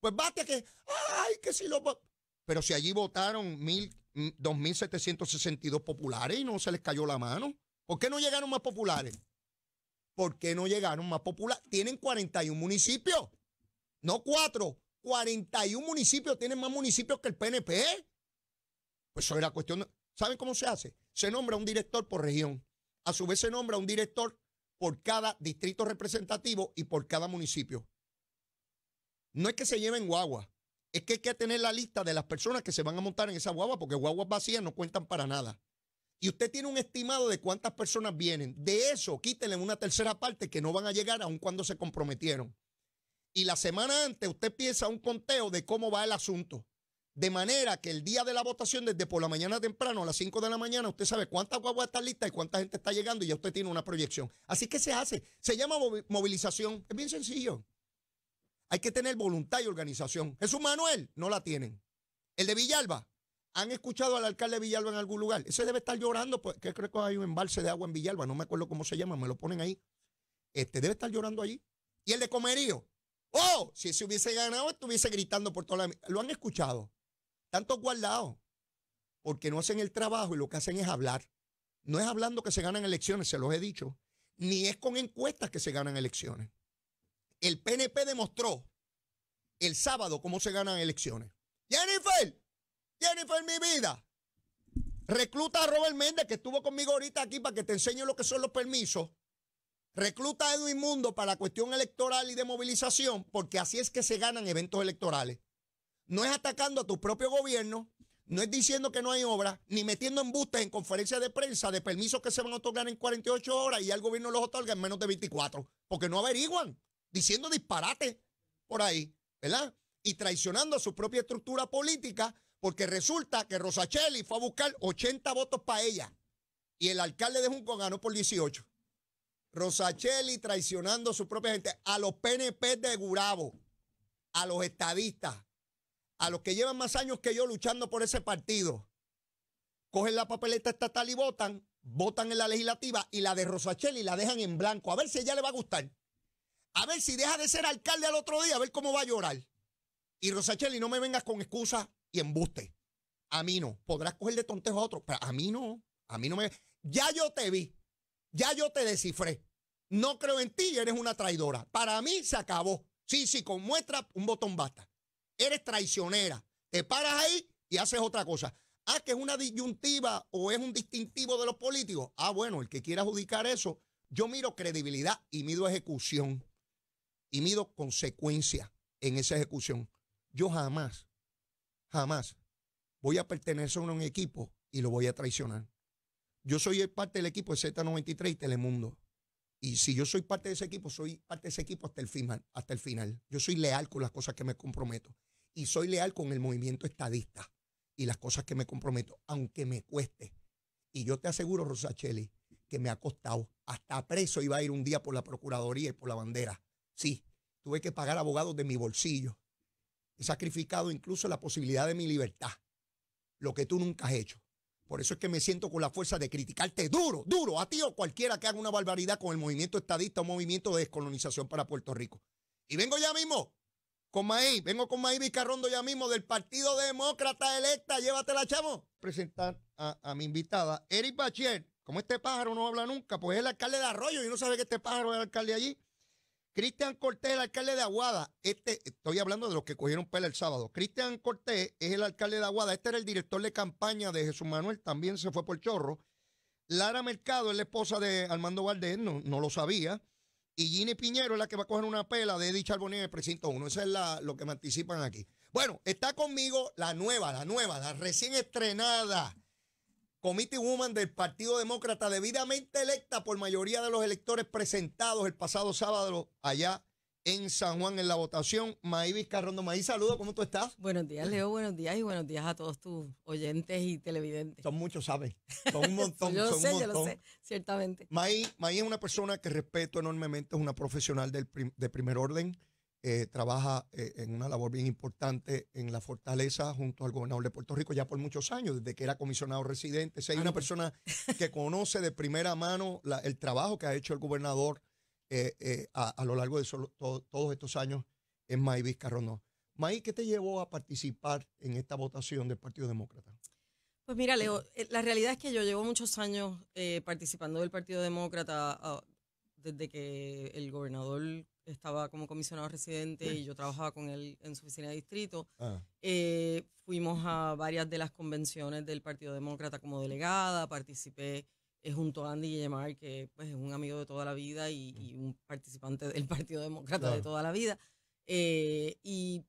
Pues basta que, ay, que si lo... Pero si allí votaron 2.762 mm, populares y no se les cayó la mano, ¿por qué no llegaron más populares? ¿Por qué no llegaron más populares? Tienen 41 municipios, no cuatro. 41 municipios, tienen más municipios que el PNP. Pues eso era cuestión... De... ¿Saben cómo se hace? Se nombra un director por región. A su vez se nombra un director por cada distrito representativo y por cada municipio. No es que se lleven guagua, es que hay que tener la lista de las personas que se van a montar en esa guagua, porque guaguas vacías no cuentan para nada. Y usted tiene un estimado de cuántas personas vienen. De eso, quítenle una tercera parte que no van a llegar aun cuando se comprometieron. Y la semana antes usted piensa un conteo de cómo va el asunto. De manera que el día de la votación, desde por la mañana temprano, a las 5 de la mañana, usted sabe cuánta guaguas está lista y cuánta gente está llegando y ya usted tiene una proyección. Así que se hace. Se llama movilización. Es bien sencillo. Hay que tener voluntad y organización. Jesús Manuel, no la tienen. El de Villalba, ¿han escuchado al alcalde de Villalba en algún lugar? Ese debe estar llorando, porque pues, creo que hay un embalse de agua en Villalba, no me acuerdo cómo se llama, me lo ponen ahí. Este debe estar llorando allí. Y el de Comerío, ¡oh! Si se hubiese ganado, estuviese gritando por toda la. Lo han escuchado. Tantos guardados. Porque no hacen el trabajo y lo que hacen es hablar. No es hablando que se ganan elecciones, se los he dicho. Ni es con encuestas que se ganan elecciones. El PNP demostró el sábado cómo se ganan elecciones. Jennifer, Jennifer, mi vida. Recluta a Robert Méndez, que estuvo conmigo ahorita aquí para que te enseñe lo que son los permisos. Recluta a Edwin Mundo para cuestión electoral y de movilización, porque así es que se ganan eventos electorales no es atacando a tu propio gobierno, no es diciendo que no hay obra, ni metiendo embustes en conferencias de prensa de permisos que se van a otorgar en 48 horas y el gobierno los otorga en menos de 24, porque no averiguan, diciendo disparate por ahí, ¿verdad? Y traicionando a su propia estructura política, porque resulta que Rosachelli fue a buscar 80 votos para ella y el alcalde de Junco ganó por 18. Rosachelli traicionando a su propia gente, a los PNP de Gurabo, a los estadistas, a los que llevan más años que yo luchando por ese partido, cogen la papeleta estatal y votan, votan en la legislativa y la de Rosachelli la dejan en blanco. A ver si ella le va a gustar. A ver si deja de ser alcalde al otro día, a ver cómo va a llorar. Y Rosachelli, no me vengas con excusas y embuste. A mí no. Podrás coger de tontejo a otro, pero a mí no. A mí no me. Ya yo te vi. Ya yo te descifré. No creo en ti, y eres una traidora. Para mí se acabó. Sí, sí, con muestra un botón basta eres traicionera. Te paras ahí y haces otra cosa. Ah, que es una disyuntiva o es un distintivo de los políticos. Ah, bueno, el que quiera adjudicar eso, yo miro credibilidad y mido ejecución y mido consecuencia en esa ejecución. Yo jamás, jamás voy a pertenecer a un equipo y lo voy a traicionar. Yo soy parte del equipo de Z93 y Telemundo. Y si yo soy parte de ese equipo, soy parte de ese equipo hasta el final, hasta el final. Yo soy leal con las cosas que me comprometo y soy leal con el movimiento estadista y las cosas que me comprometo, aunque me cueste. Y yo te aseguro, Rosacheli, que me ha costado. Hasta preso iba a ir un día por la Procuraduría y por la bandera. Sí, tuve que pagar abogados de mi bolsillo. He sacrificado incluso la posibilidad de mi libertad, lo que tú nunca has hecho. Por eso es que me siento con la fuerza de criticarte duro, duro, a ti o cualquiera que haga una barbaridad con el movimiento estadista o movimiento de descolonización para Puerto Rico. Y vengo ya mismo con Maí, vengo con Maí Vizcarrondo ya mismo del Partido Demócrata Electa, llévatela, chamo. Presentar a, a mi invitada, Eric Bachier, como este pájaro no habla nunca, pues es el alcalde de Arroyo y no sabe que este pájaro es el alcalde allí. Cristian Cortés, el alcalde de Aguada. Este, estoy hablando de los que cogieron pela el sábado. Cristian Cortés es el alcalde de Aguada. Este era el director de campaña de Jesús Manuel, también se fue por chorro. Lara Mercado es la esposa de Armando Valdés, no lo sabía y Ginny Piñero es la que va a coger una pela de dicha Charbonnier de el 1. Eso es lo que me anticipan aquí. Bueno, está conmigo la nueva, la nueva, la recién estrenada Committee Woman del Partido Demócrata, debidamente electa por mayoría de los electores presentados el pasado sábado allá en San Juan en la votación. Maí Carrondo. Maí, saludo, ¿cómo tú estás? Buenos días, Leo, buenos días y buenos días a todos tus oyentes y televidentes. Son muchos, ¿sabes? Son un montón. yo lo sé, yo lo sé, ciertamente. Maí, es una persona que respeto enormemente, es una profesional de primer orden. Eh, trabaja eh, en una labor bien importante en la fortaleza junto al gobernador de Puerto Rico ya por muchos años, desde que era comisionado residente. O una persona que conoce de primera mano el trabajo que ha hecho el gobernador eh, eh, a, lo largo de todos estos años en Maí Vizcarrono. Maí, ¿qué te llevó a participar en esta votación del Partido Demócrata? Pues mira, Leo, eh, la realidad es que yo llevo muchos años participando del Partido Demócrata ah, desde que el gobernador estaba como comisionado residente y yo trabajaba con él en su oficina de distrito. Ah. fuimos a varias de las convenciones del Partido Demócrata como delegada, participé es junto a Andy Yemar, que pues, es un amigo de toda la vida y, un participante del Partido Demócrata de toda la vida. Eh, y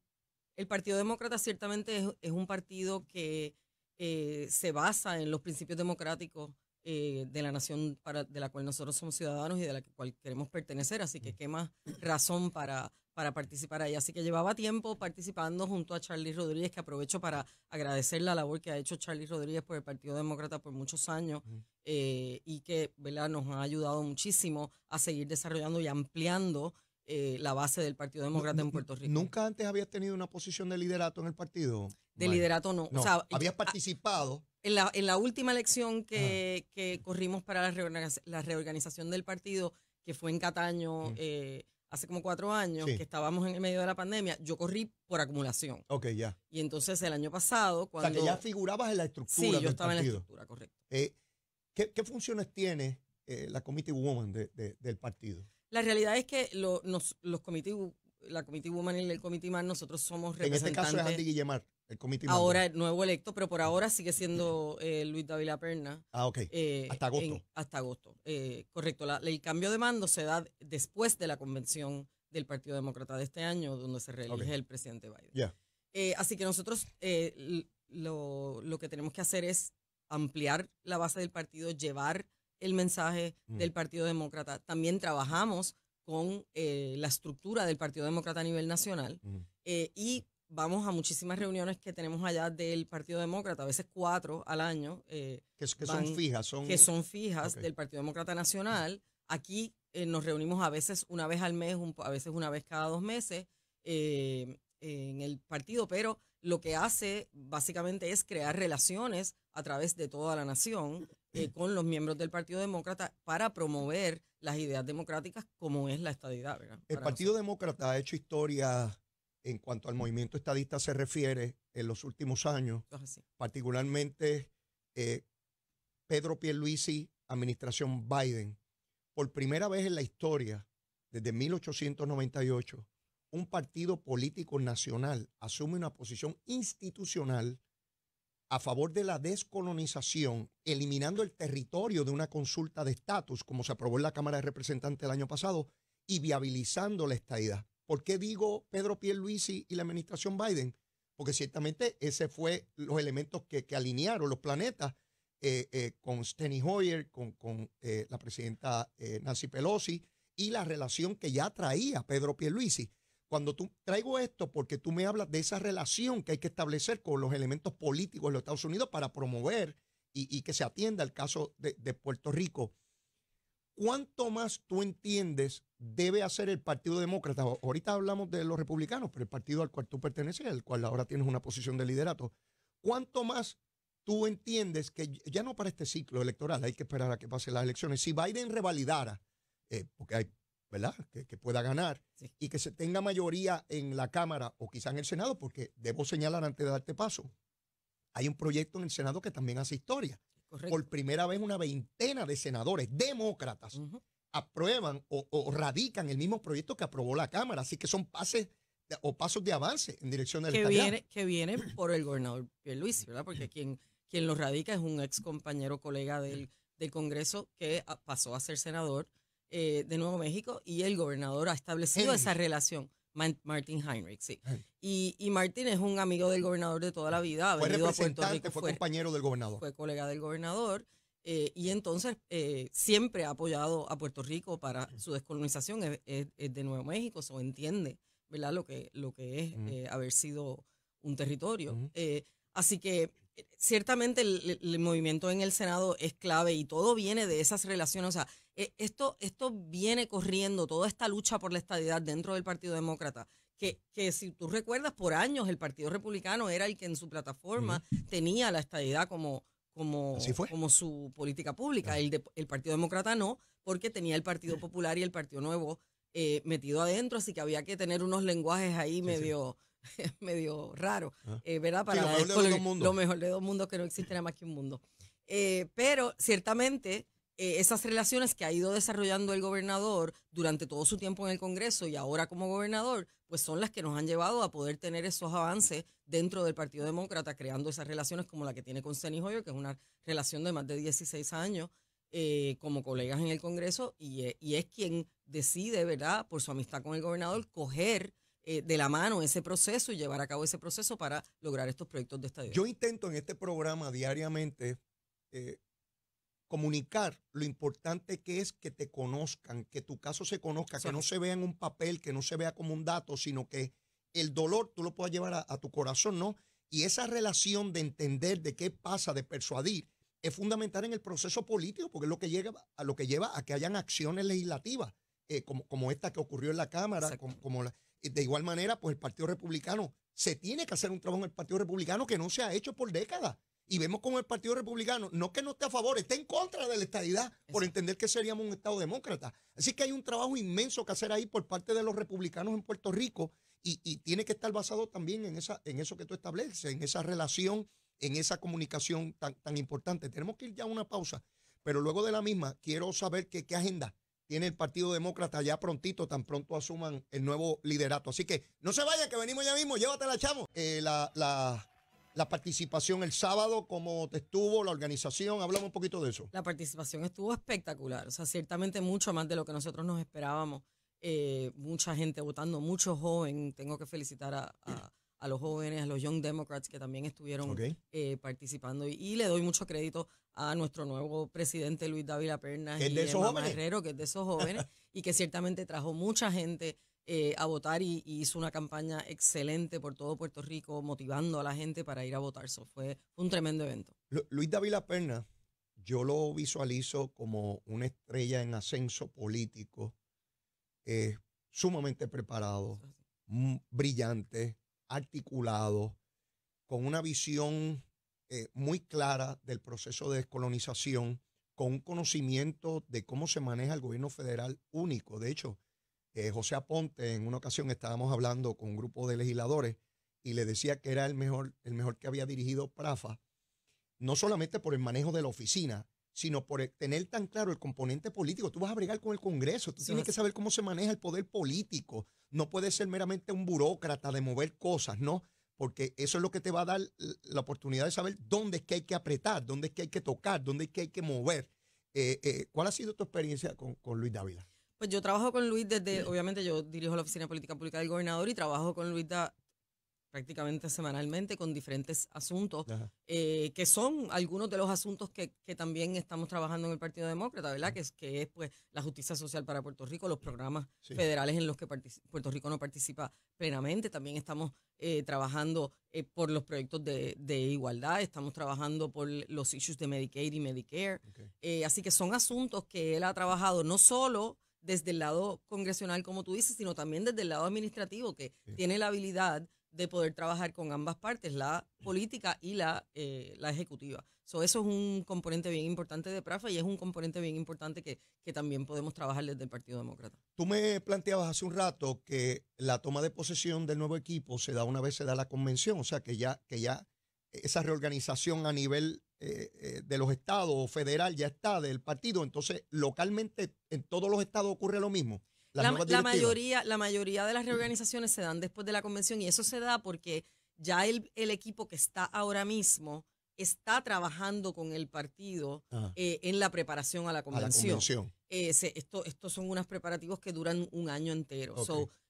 el Partido Demócrata ciertamente es, es un partido que eh, se basa en los principios democráticos eh, de la nación para, de la cual nosotros somos ciudadanos y de la cual queremos pertenecer. Así que mm. qué más razón para para participar ahí. Así que llevaba tiempo participando junto a Charlie Rodríguez, que aprovecho para agradecer la labor que ha hecho Charlie Rodríguez por el Partido Demócrata por muchos años eh, y que ¿verdad? nos ha ayudado muchísimo a seguir desarrollando y ampliando eh, la base del Partido Demócrata en Puerto Rico. ¿Nunca antes habías tenido una posición de liderato en el partido? De liderato no. O sea, habías participado. En la, en la última elección que, corrimos para la reorganización, del partido, que fue en Cataño, hace como cuatro años, que estábamos en el medio de la pandemia, yo corrí por acumulación. Ok, ya. Y entonces el año pasado, cuando. O sea, que ya figurabas en la estructura. Sí, yo estaba en la estructura, correcto. Eh, ¿qué, funciones tiene eh, la Committee Woman del partido? La realidad es que los comités, la Committee Woman y el Committee Man, nosotros somos representantes. En este caso es Andy el comité ahora el nuevo electo, pero por ahora sigue siendo eh, Luis La Perna. Ah, eh, hasta agosto. hasta agosto. Eh, correcto. el cambio de mando se da después de la convención del Partido Demócrata de este año, donde se reelige el presidente Biden. así que nosotros lo, lo, que tenemos que hacer es ampliar la base del partido, llevar el mensaje mm. del Partido Demócrata. También trabajamos con la estructura del Partido Demócrata a nivel nacional y vamos a muchísimas reuniones que tenemos allá del Partido Demócrata, a veces cuatro al año. Eh, que, son fijas. Son... Que son fijas del Partido Demócrata Nacional. Aquí eh, nos reunimos a veces una vez al mes, a veces una vez cada dos meses eh, en el partido, pero lo que hace básicamente es crear relaciones a través de toda la nación con los miembros del Partido Demócrata para promover las ideas democráticas como es la estadidad. El Partido Demócrata ha hecho historia en cuanto al movimiento estadista se refiere en los últimos años, particularmente eh, Pedro Pierluisi, administración Biden, por primera vez en la historia, desde 1898, un partido político nacional asume una posición institucional a favor de la descolonización, eliminando el territorio de una consulta de estatus, como se aprobó en la Cámara de Representantes el año pasado, y viabilizando la estadía. ¿Por qué digo Pedro Pierluisi y la administración Biden? Porque ciertamente ese fue los elementos que, alinearon los planetas eh, eh, con Steny Hoyer, con, eh, la presidenta Nancy Pelosi y la relación que ya traía Pedro Pierluisi. Cuando tú traigo esto, porque tú me hablas de esa relación que hay que establecer con los elementos políticos de los Estados Unidos para promover y, que se atienda el caso de, de Puerto Rico. ¿cuánto más tú entiendes debe hacer el Partido Demócrata? Ahorita hablamos de los republicanos, pero el partido al cual tú perteneces, al cual ahora tienes una posición de liderato, ¿cuánto más tú entiendes que ya no para este ciclo electoral, hay que esperar a que pasen las elecciones, si Biden revalidara, eh, porque hay, ¿verdad? Que, pueda ganar y que se tenga mayoría en la Cámara o quizá en el Senado, porque debo señalar antes de darte paso, hay un proyecto en el Senado que también hace historia. Por primera vez una veintena de senadores demócratas aprueban o, radican el mismo proyecto que aprobó la Cámara. Así que son pases o pasos de avance en dirección del que viene, que viene por el gobernador Luis, ¿verdad? Porque quien, quien lo radica es un ex compañero colega del, del Congreso que ah, pasó a ser senador eh, de Nuevo México y el gobernador ha establecido esa relación. Martin Heinrich, sí. Y, Martín Martin es un amigo del gobernador de toda la vida. fue representante, fue, compañero del gobernador. Fue colega del gobernador. Eh, y entonces eh, siempre ha apoyado a Puerto Rico para su descolonización. Es, de Nuevo México, se entiende ¿verdad? Lo, que, lo que es eh, haber sido un territorio. así que eh, ciertamente el, movimiento en el Senado es clave y todo viene de esas relaciones. O sea, eh, esto, esto viene corriendo, toda esta lucha por la estadidad dentro del Partido Demócrata. Que, que si tú recuerdas, por años el Partido Republicano era el que en su plataforma tenía la estadidad como, como, como su política pública. el, Partido Demócrata no, porque tenía el Partido Popular y el Partido Nuevo eh, metido adentro, así que había que tener unos lenguajes ahí medio... medio raro, ah. eh, ¿verdad? Para lo, mejor de dos mundos. lo mejor de dos mundos que no existe nada más que un mundo. Eh, pero ciertamente eh, esas relaciones que ha ido desarrollando el gobernador durante todo su tiempo en el Congreso y ahora como gobernador, pues son las que nos han llevado a poder tener esos avances dentro del Partido Demócrata, creando esas relaciones como la que tiene con Steny Hoyer, que es una relación de más de 16 años como colegas en el Congreso, y, y, es quien decide, ¿verdad?, por su amistad con el gobernador, coger eh, de la mano ese proceso y llevar a cabo ese proceso para lograr estos proyectos de estadio. Yo intento en este programa diariamente eh, comunicar lo importante que es que te conozcan, que tu caso se conozca, que no se vea en un papel, que no se vea como un dato, sino que el dolor tú lo puedas llevar a, tu corazón, ¿no? Y esa relación de entender de qué pasa, de persuadir, es fundamental en el proceso político, porque es lo que, llega, a lo que lleva a que hayan acciones legislativas, eh, como, como, esta que ocurrió en la Cámara, como, la, de igual manera, pues el Partido Republicano se tiene que hacer un trabajo en el Partido Republicano que no se ha hecho por décadas. Y vemos como el Partido Republicano, no que no esté a favor, esté en contra de la estadidad por entender que seríamos un Estado demócrata. Así que hay un trabajo inmenso que hacer ahí por parte de los republicanos en Puerto Rico y, tiene que estar basado también en, esa, en eso que tú estableces, en esa relación, en esa comunicación tan, tan importante. Tenemos que ir ya a una pausa, pero luego de la misma quiero saber qué, qué agenda tiene el Partido Demócrata ya prontito, tan pronto asuman el nuevo liderato. Así que no se vayan, que venimos ya mismo, llévatela, chamo. Eh, la, la, la participación el sábado, cómo te estuvo, la organización, hablamos un poquito de eso. La participación estuvo espectacular, o sea, ciertamente mucho más de lo que nosotros nos esperábamos. Eh, mucha gente votando, mucho joven, tengo que felicitar a a los jóvenes, a los Young Democrats que también estuvieron eh, participando. Y, le doy mucho crédito a nuestro nuevo presidente Luis Dávila Pernas y de esos Herrero, que es de esos jóvenes, y que ciertamente trajo mucha gente eh, a votar y, hizo una campaña excelente por todo Puerto Rico, motivando a la gente para ir a votar. Eso fue un tremendo evento. Luis Dávila Perna, yo lo visualizo como una estrella en ascenso político, eh, sumamente preparado, mm, brillante, articulado, con una visión eh, muy clara del proceso de descolonización, con un conocimiento de cómo se maneja el gobierno federal único. De hecho, eh, José Aponte, en una ocasión estábamos hablando con un grupo de legisladores y le decía que era el mejor, el mejor que había dirigido Prafa, no solamente por el manejo de la oficina, sino por tener tan claro el componente político. Tú vas a bregar con el Congreso, tú tienes que saber cómo se maneja el poder político, no puede ser meramente un burócrata de mover cosas, ¿no? Porque eso es lo que te va a dar la oportunidad de saber dónde es que hay que apretar, dónde es que hay que tocar, dónde es que hay que mover. Eh, eh, ¿Cuál ha sido tu experiencia con, Luis Dávila? Pues yo trabajo con Luis desde, obviamente yo dirijo la Oficina de Política Pública del Gobernador y trabajo con Luis da, prácticamente semanalmente con diferentes asuntos, eh, que son algunos de los asuntos que, que, también estamos trabajando en el Partido Demócrata, ¿verdad? Que es, que es pues, la justicia social para Puerto Rico, los programas federales en los que Puerto Rico no participa plenamente, también estamos eh, trabajando eh, por los proyectos de, de, igualdad, estamos trabajando por los issues de Medicaid y Medicare, así que son asuntos que él ha trabajado no solo desde el lado congresional, como tú dices, sino también desde el lado administrativo, que tiene la habilidad de poder trabajar con ambas partes, la política y eh, la, ejecutiva. So, eso es un componente bien importante de PRAFA y es un componente bien importante que, también podemos trabajar desde el Partido Demócrata. Tú me planteabas hace un rato que la toma de posesión del nuevo equipo se da una vez se da la convención, o sea que ya, que ya esa reorganización a nivel eh, eh, de los estados o federal ya está del partido, entonces localmente en todos los estados ocurre lo mismo la, mayoría, la mayoría de las reorganizaciones se dan después de la convención y eso se da porque ya el, el equipo que está ahora mismo está trabajando con el partido eh, en la preparación a la convención. Eh, esto, estos son unos preparativos que duran un año entero.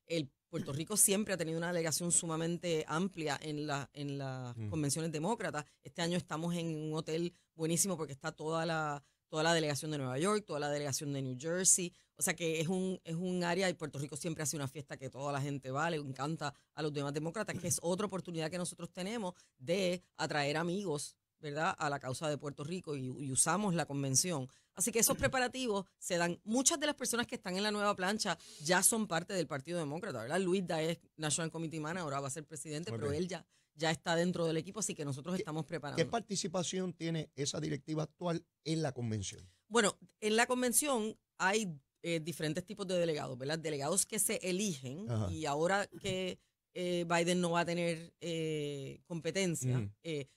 el Puerto Rico siempre ha tenido una delegación sumamente amplia en, la, en las mm. convenciones demócratas. Este año estamos en un hotel buenísimo porque está toda la toda la delegación de Nueva York, toda la delegación de New Jersey. O sea que es un, es un área y Puerto Rico siempre hace una fiesta que toda la gente va, le encanta a los demás demócratas, que es otra oportunidad que nosotros tenemos de atraer amigos, ¿verdad?, a la causa de Puerto Rico y, usamos la convención. Así que esos preparativos se dan. Muchas de las personas que están en la nueva plancha ya son parte del Partido Demócrata, ¿verdad? Luis Daes, National Committee Man, ahora va a ser presidente, pero él ya ya está dentro del equipo, así que nosotros estamos preparados ¿Qué participación tiene esa directiva actual en la convención? Bueno, en la convención hay eh, diferentes tipos de delegados, ¿verdad? Delegados que se eligen y ahora que eh, Biden no va a tener eh, competencia,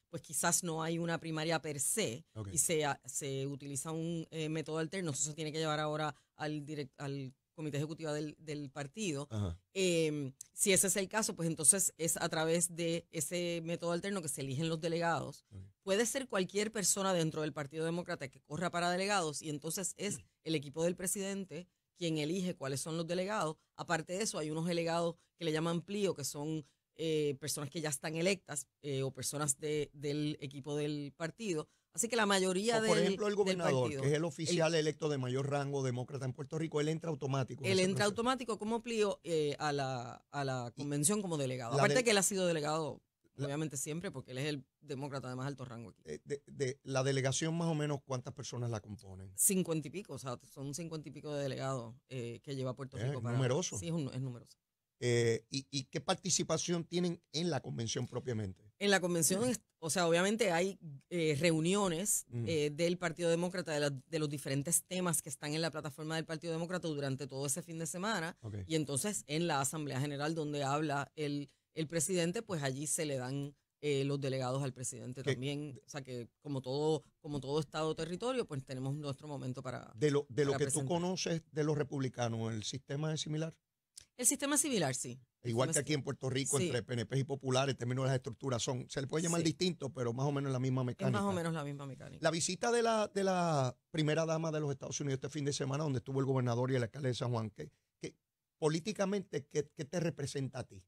pues quizás no hay una primaria per se y se, se utiliza un método alterno. Eso se tiene que llevar ahora al, direct, al comité Ejecutivo del, partido. Em, si ese es el caso, pues entonces es a través de ese método alterno que se eligen los delegados. Puede ser cualquier persona dentro del Partido Demócrata que corra para delegados y entonces es mm. el equipo del presidente quien elige cuáles son los delegados. Aparte de eso, hay unos delegados que le llaman plío, que son eh, personas que ya están electas eh, o personas del equipo del partido Así que la mayoría de. Por ejemplo, el gobernador, que es el oficial electo de mayor rango demócrata en Puerto Rico, él entra automático. Él entra automático como plío eh, a, la, a la convención como delegado. Aparte que él ha sido delegado, obviamente siempre, porque él es el demócrata de más alto rango aquí. Eh, de, la delegación, más o menos, ¿cuántas personas la componen? Cincuenta y pico, o sea, son cincuenta y pico de delegados eh, que lleva Puerto Rico. Es numeroso. Sí, es, numeroso. y, qué participación tienen en la convención propiamente? En la convención O sea, obviamente hay eh, reuniones mm. eh, del Partido Demócrata de, los diferentes temas que están en la plataforma del Partido Demócrata durante todo ese fin de semana. Y entonces en la Asamblea General donde habla el, el presidente, pues allí se le dan eh, los delegados al presidente también. O sea que como todo, como todo estado territorio, pues tenemos nuestro momento para. De lo, de lo que tú conoces de los republicanos, ¿el sistema es similar? El sistema similar, sí. Igual que aquí en Puerto Rico, entre PNP y populares, términos de las estructuras son, se le puede llamar distinto, pero más o menos la misma mecánica. más o menos la misma mecánica. La visita de la, de la primera dama de los Estados Unidos este fin de semana, donde estuvo el gobernador y el alcalde de San Juan, que, políticamente, ¿qué te representa a ti?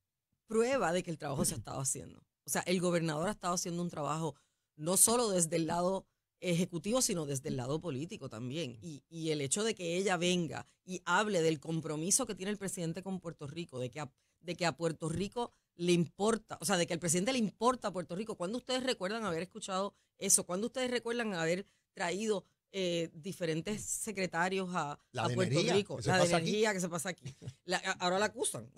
Prueba de que el trabajo se ha estado haciendo. O sea, el gobernador ha estado haciendo un trabajo no solo desde el lado ejecutivo, sino desde el lado político también. Y, el hecho de que ella venga y hable del compromiso que tiene el presidente con Puerto Rico, de que a, de que a Puerto Rico le importa, o sea, de que al presidente le importa a Puerto Rico. ¿Cuándo ustedes recuerdan haber escuchado eso? ¿Cuándo ustedes recuerdan haber traído eh, diferentes secretarios a, Puerto Rico? La de energía que se pasa aquí. ahora la acusan,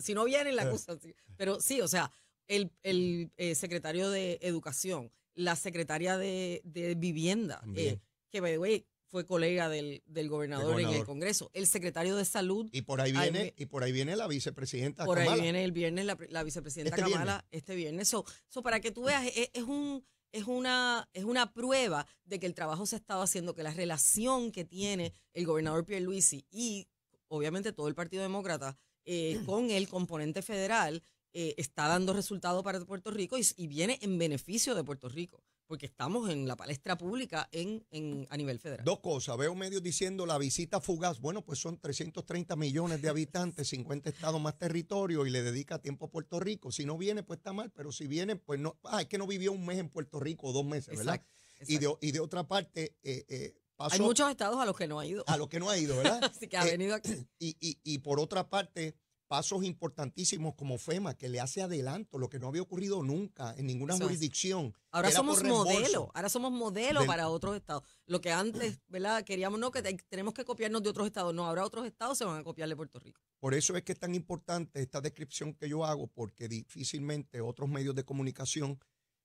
Si no vienen, la eh. acusan. Pero sí, o sea, el, eh, secretario de Educación, la secretaria de, Vivienda, eh, que, by the way, fue colega del, gobernador, en el Congreso, el secretario de Salud. Y por ahí viene, y por ahí viene la vicepresidenta Por ahí viene el viernes la, vicepresidenta este Kamala este viernes. Eso, para que tú veas, e, es, un, es, una, es una prueba de que el trabajo se ha estado haciendo, que la relación que tiene el gobernador Pierluisi y obviamente todo el Partido Demócrata eh, con el componente federal eh, está dando resultados para Puerto Rico y, viene en beneficio de Puerto Rico, porque estamos en la palestra pública en, en, a nivel federal. Dos cosas, veo medios diciendo la visita fugaz, bueno, pues son 330 millones de habitantes, 50 estados más territorio y le dedica tiempo a Puerto Rico. Si no viene, pues está mal, pero si viene, pues no, ah, es que no vivió un mes en Puerto Rico dos meses, ¿verdad? Y, de, otra parte, eh, eh Hay muchos estados a los que no ha ido. A los que no ha ido, ¿verdad? Así que ha eh, venido aquí. y, y, por otra parte, pasos importantísimos como FEMA, que le hace adelanto, lo que no había ocurrido nunca en ninguna jurisdicción. Ahora somos modelo, ahora somos modelo para otros estados. Lo que antes, ¿verdad? Queríamos, no, que tenemos que copiarnos de otros estados. No, ahora otros estados se van a copiar de Puerto Rico. Por eso es que es tan importante esta descripción que yo hago, porque difícilmente otros medios de comunicación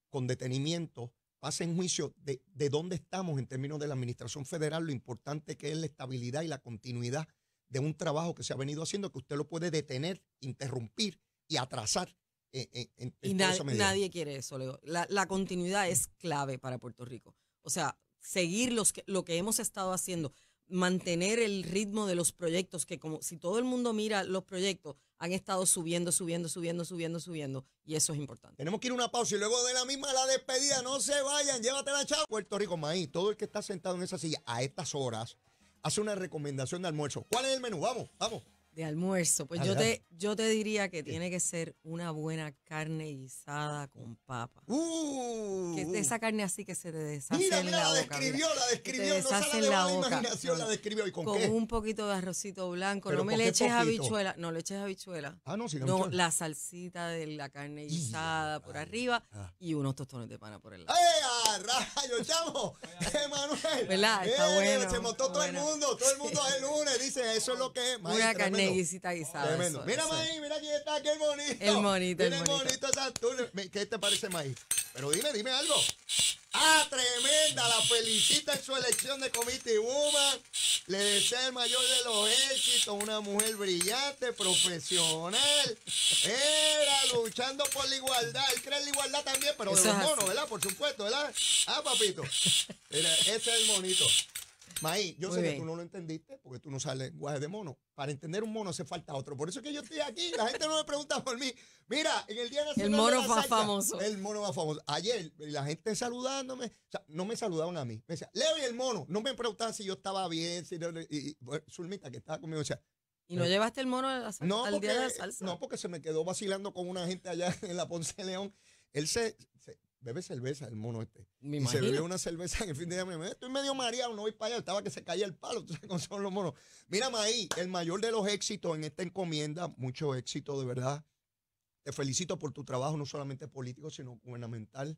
con detenimiento pasen juicio de, de dónde estamos en términos de la administración federal, lo importante que es la estabilidad y la continuidad de un trabajo que se ha venido haciendo que usted lo puede detener, interrumpir y atrasar. Eh, eh, en, en y nadie quiere eso, La, continuidad es clave para Puerto Rico. O sea, seguir lo que hemos estado haciendo, mantener el ritmo de los proyectos, que como si todo el mundo mira los proyectos, han estado subiendo, subiendo, subiendo, subiendo, subiendo, y eso es importante. Tenemos que ir a una pausa y luego de la misma la despedida, no se vayan, llévatela, chao. Puerto Rico, maíz, todo el que está sentado en esa silla a estas horas hace una recomendación de almuerzo. ¿Cuál es el menú? Vamos, vamos. De almuerzo. Pues yo te, yo te diría que tiene que ser una buena carne guisada con papa. Uh, que esa carne así que se te deshace mira, mira, la, Describió, la describió, no sale de la, imaginación, la describió. ¿Y con, con un poquito de arrocito blanco. no me le eches habichuela. No le eches habichuela. Ah, no, sí, la No, la salsita de la carne guisada por arriba ah. y unos tostones de pana por el lado. ¡Eh, rayo, chamo! ¡Emanuel! ¿Verdad? Está bueno. Se montó todo el mundo, todo el mundo el lunes. Dice, eso es lo que es. una carne mira, eso. mira quién está, qué bonito. El monito, el monito. bonito esa ¿Qué te parece, maíz? Pero dime, dime algo. Ah, tremenda, la felicita en su elección de comité. Woman. Le desea el mayor de los éxitos, una mujer brillante, profesional. Era luchando por la igualdad. Él cree en la igualdad también, pero de los monos, ¿verdad? Por supuesto, ¿verdad? Ah, papito. Mira, ese es el monito. Maí, yo sé que tú no lo entendiste porque tú no sabes lenguaje de mono. Para entender un mono hace falta otro. Por eso es que yo estoy aquí. La gente no me pregunta por mí. Mira, en el Día de la salsa... El mono más famoso. El mono más famoso. Ayer, la gente saludándome. O sea, no me saludaban a mí. Me decía, Leo y el mono. No me preguntaban si yo estaba bien. Si y, pues, Zulmita, que estaba conmigo, decía. ¿Y no eh, llevaste el mono al día de la salsa? No, porque se me quedó vacilando con una gente allá en la Ponce León. Él se, bebe cerveza el mono este. y se bebe una cerveza en el fin de día estoy medio mareado, no voy para allá. Estaba que se caía el palo. Tú son los monos. Mírame ahí, el mayor de los éxitos en esta encomienda. Mucho éxito, de verdad. Te felicito por tu trabajo, no solamente político, sino gubernamental.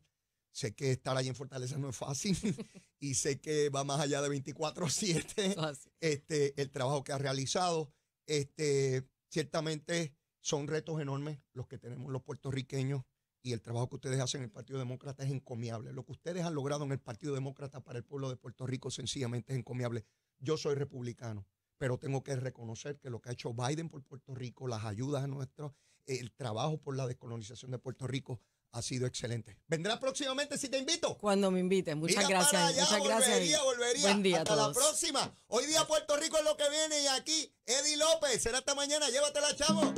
Sé que estar allí en Fortaleza no es fácil y sé que va más allá de 24-7 ah, este, el trabajo que has realizado. Este, ciertamente son retos enormes los que tenemos los puertorriqueños y el trabajo que ustedes hacen en el Partido Demócrata es encomiable. Lo que ustedes han logrado en el Partido Demócrata para el pueblo de Puerto Rico sencillamente es encomiable. Yo soy republicano, pero tengo que reconocer que lo que ha hecho Biden por Puerto Rico, las ayudas a nuestro, el trabajo por la descolonización de Puerto Rico ha sido excelente. Vendrá próximamente si te invito. Cuando me inviten. Muchas gracias. muchas gracias. Volvería, volvería. Buen día Hasta la próxima. Hoy día Puerto Rico es lo que viene y aquí Eddie López. Será esta mañana. Llévatela, chavo.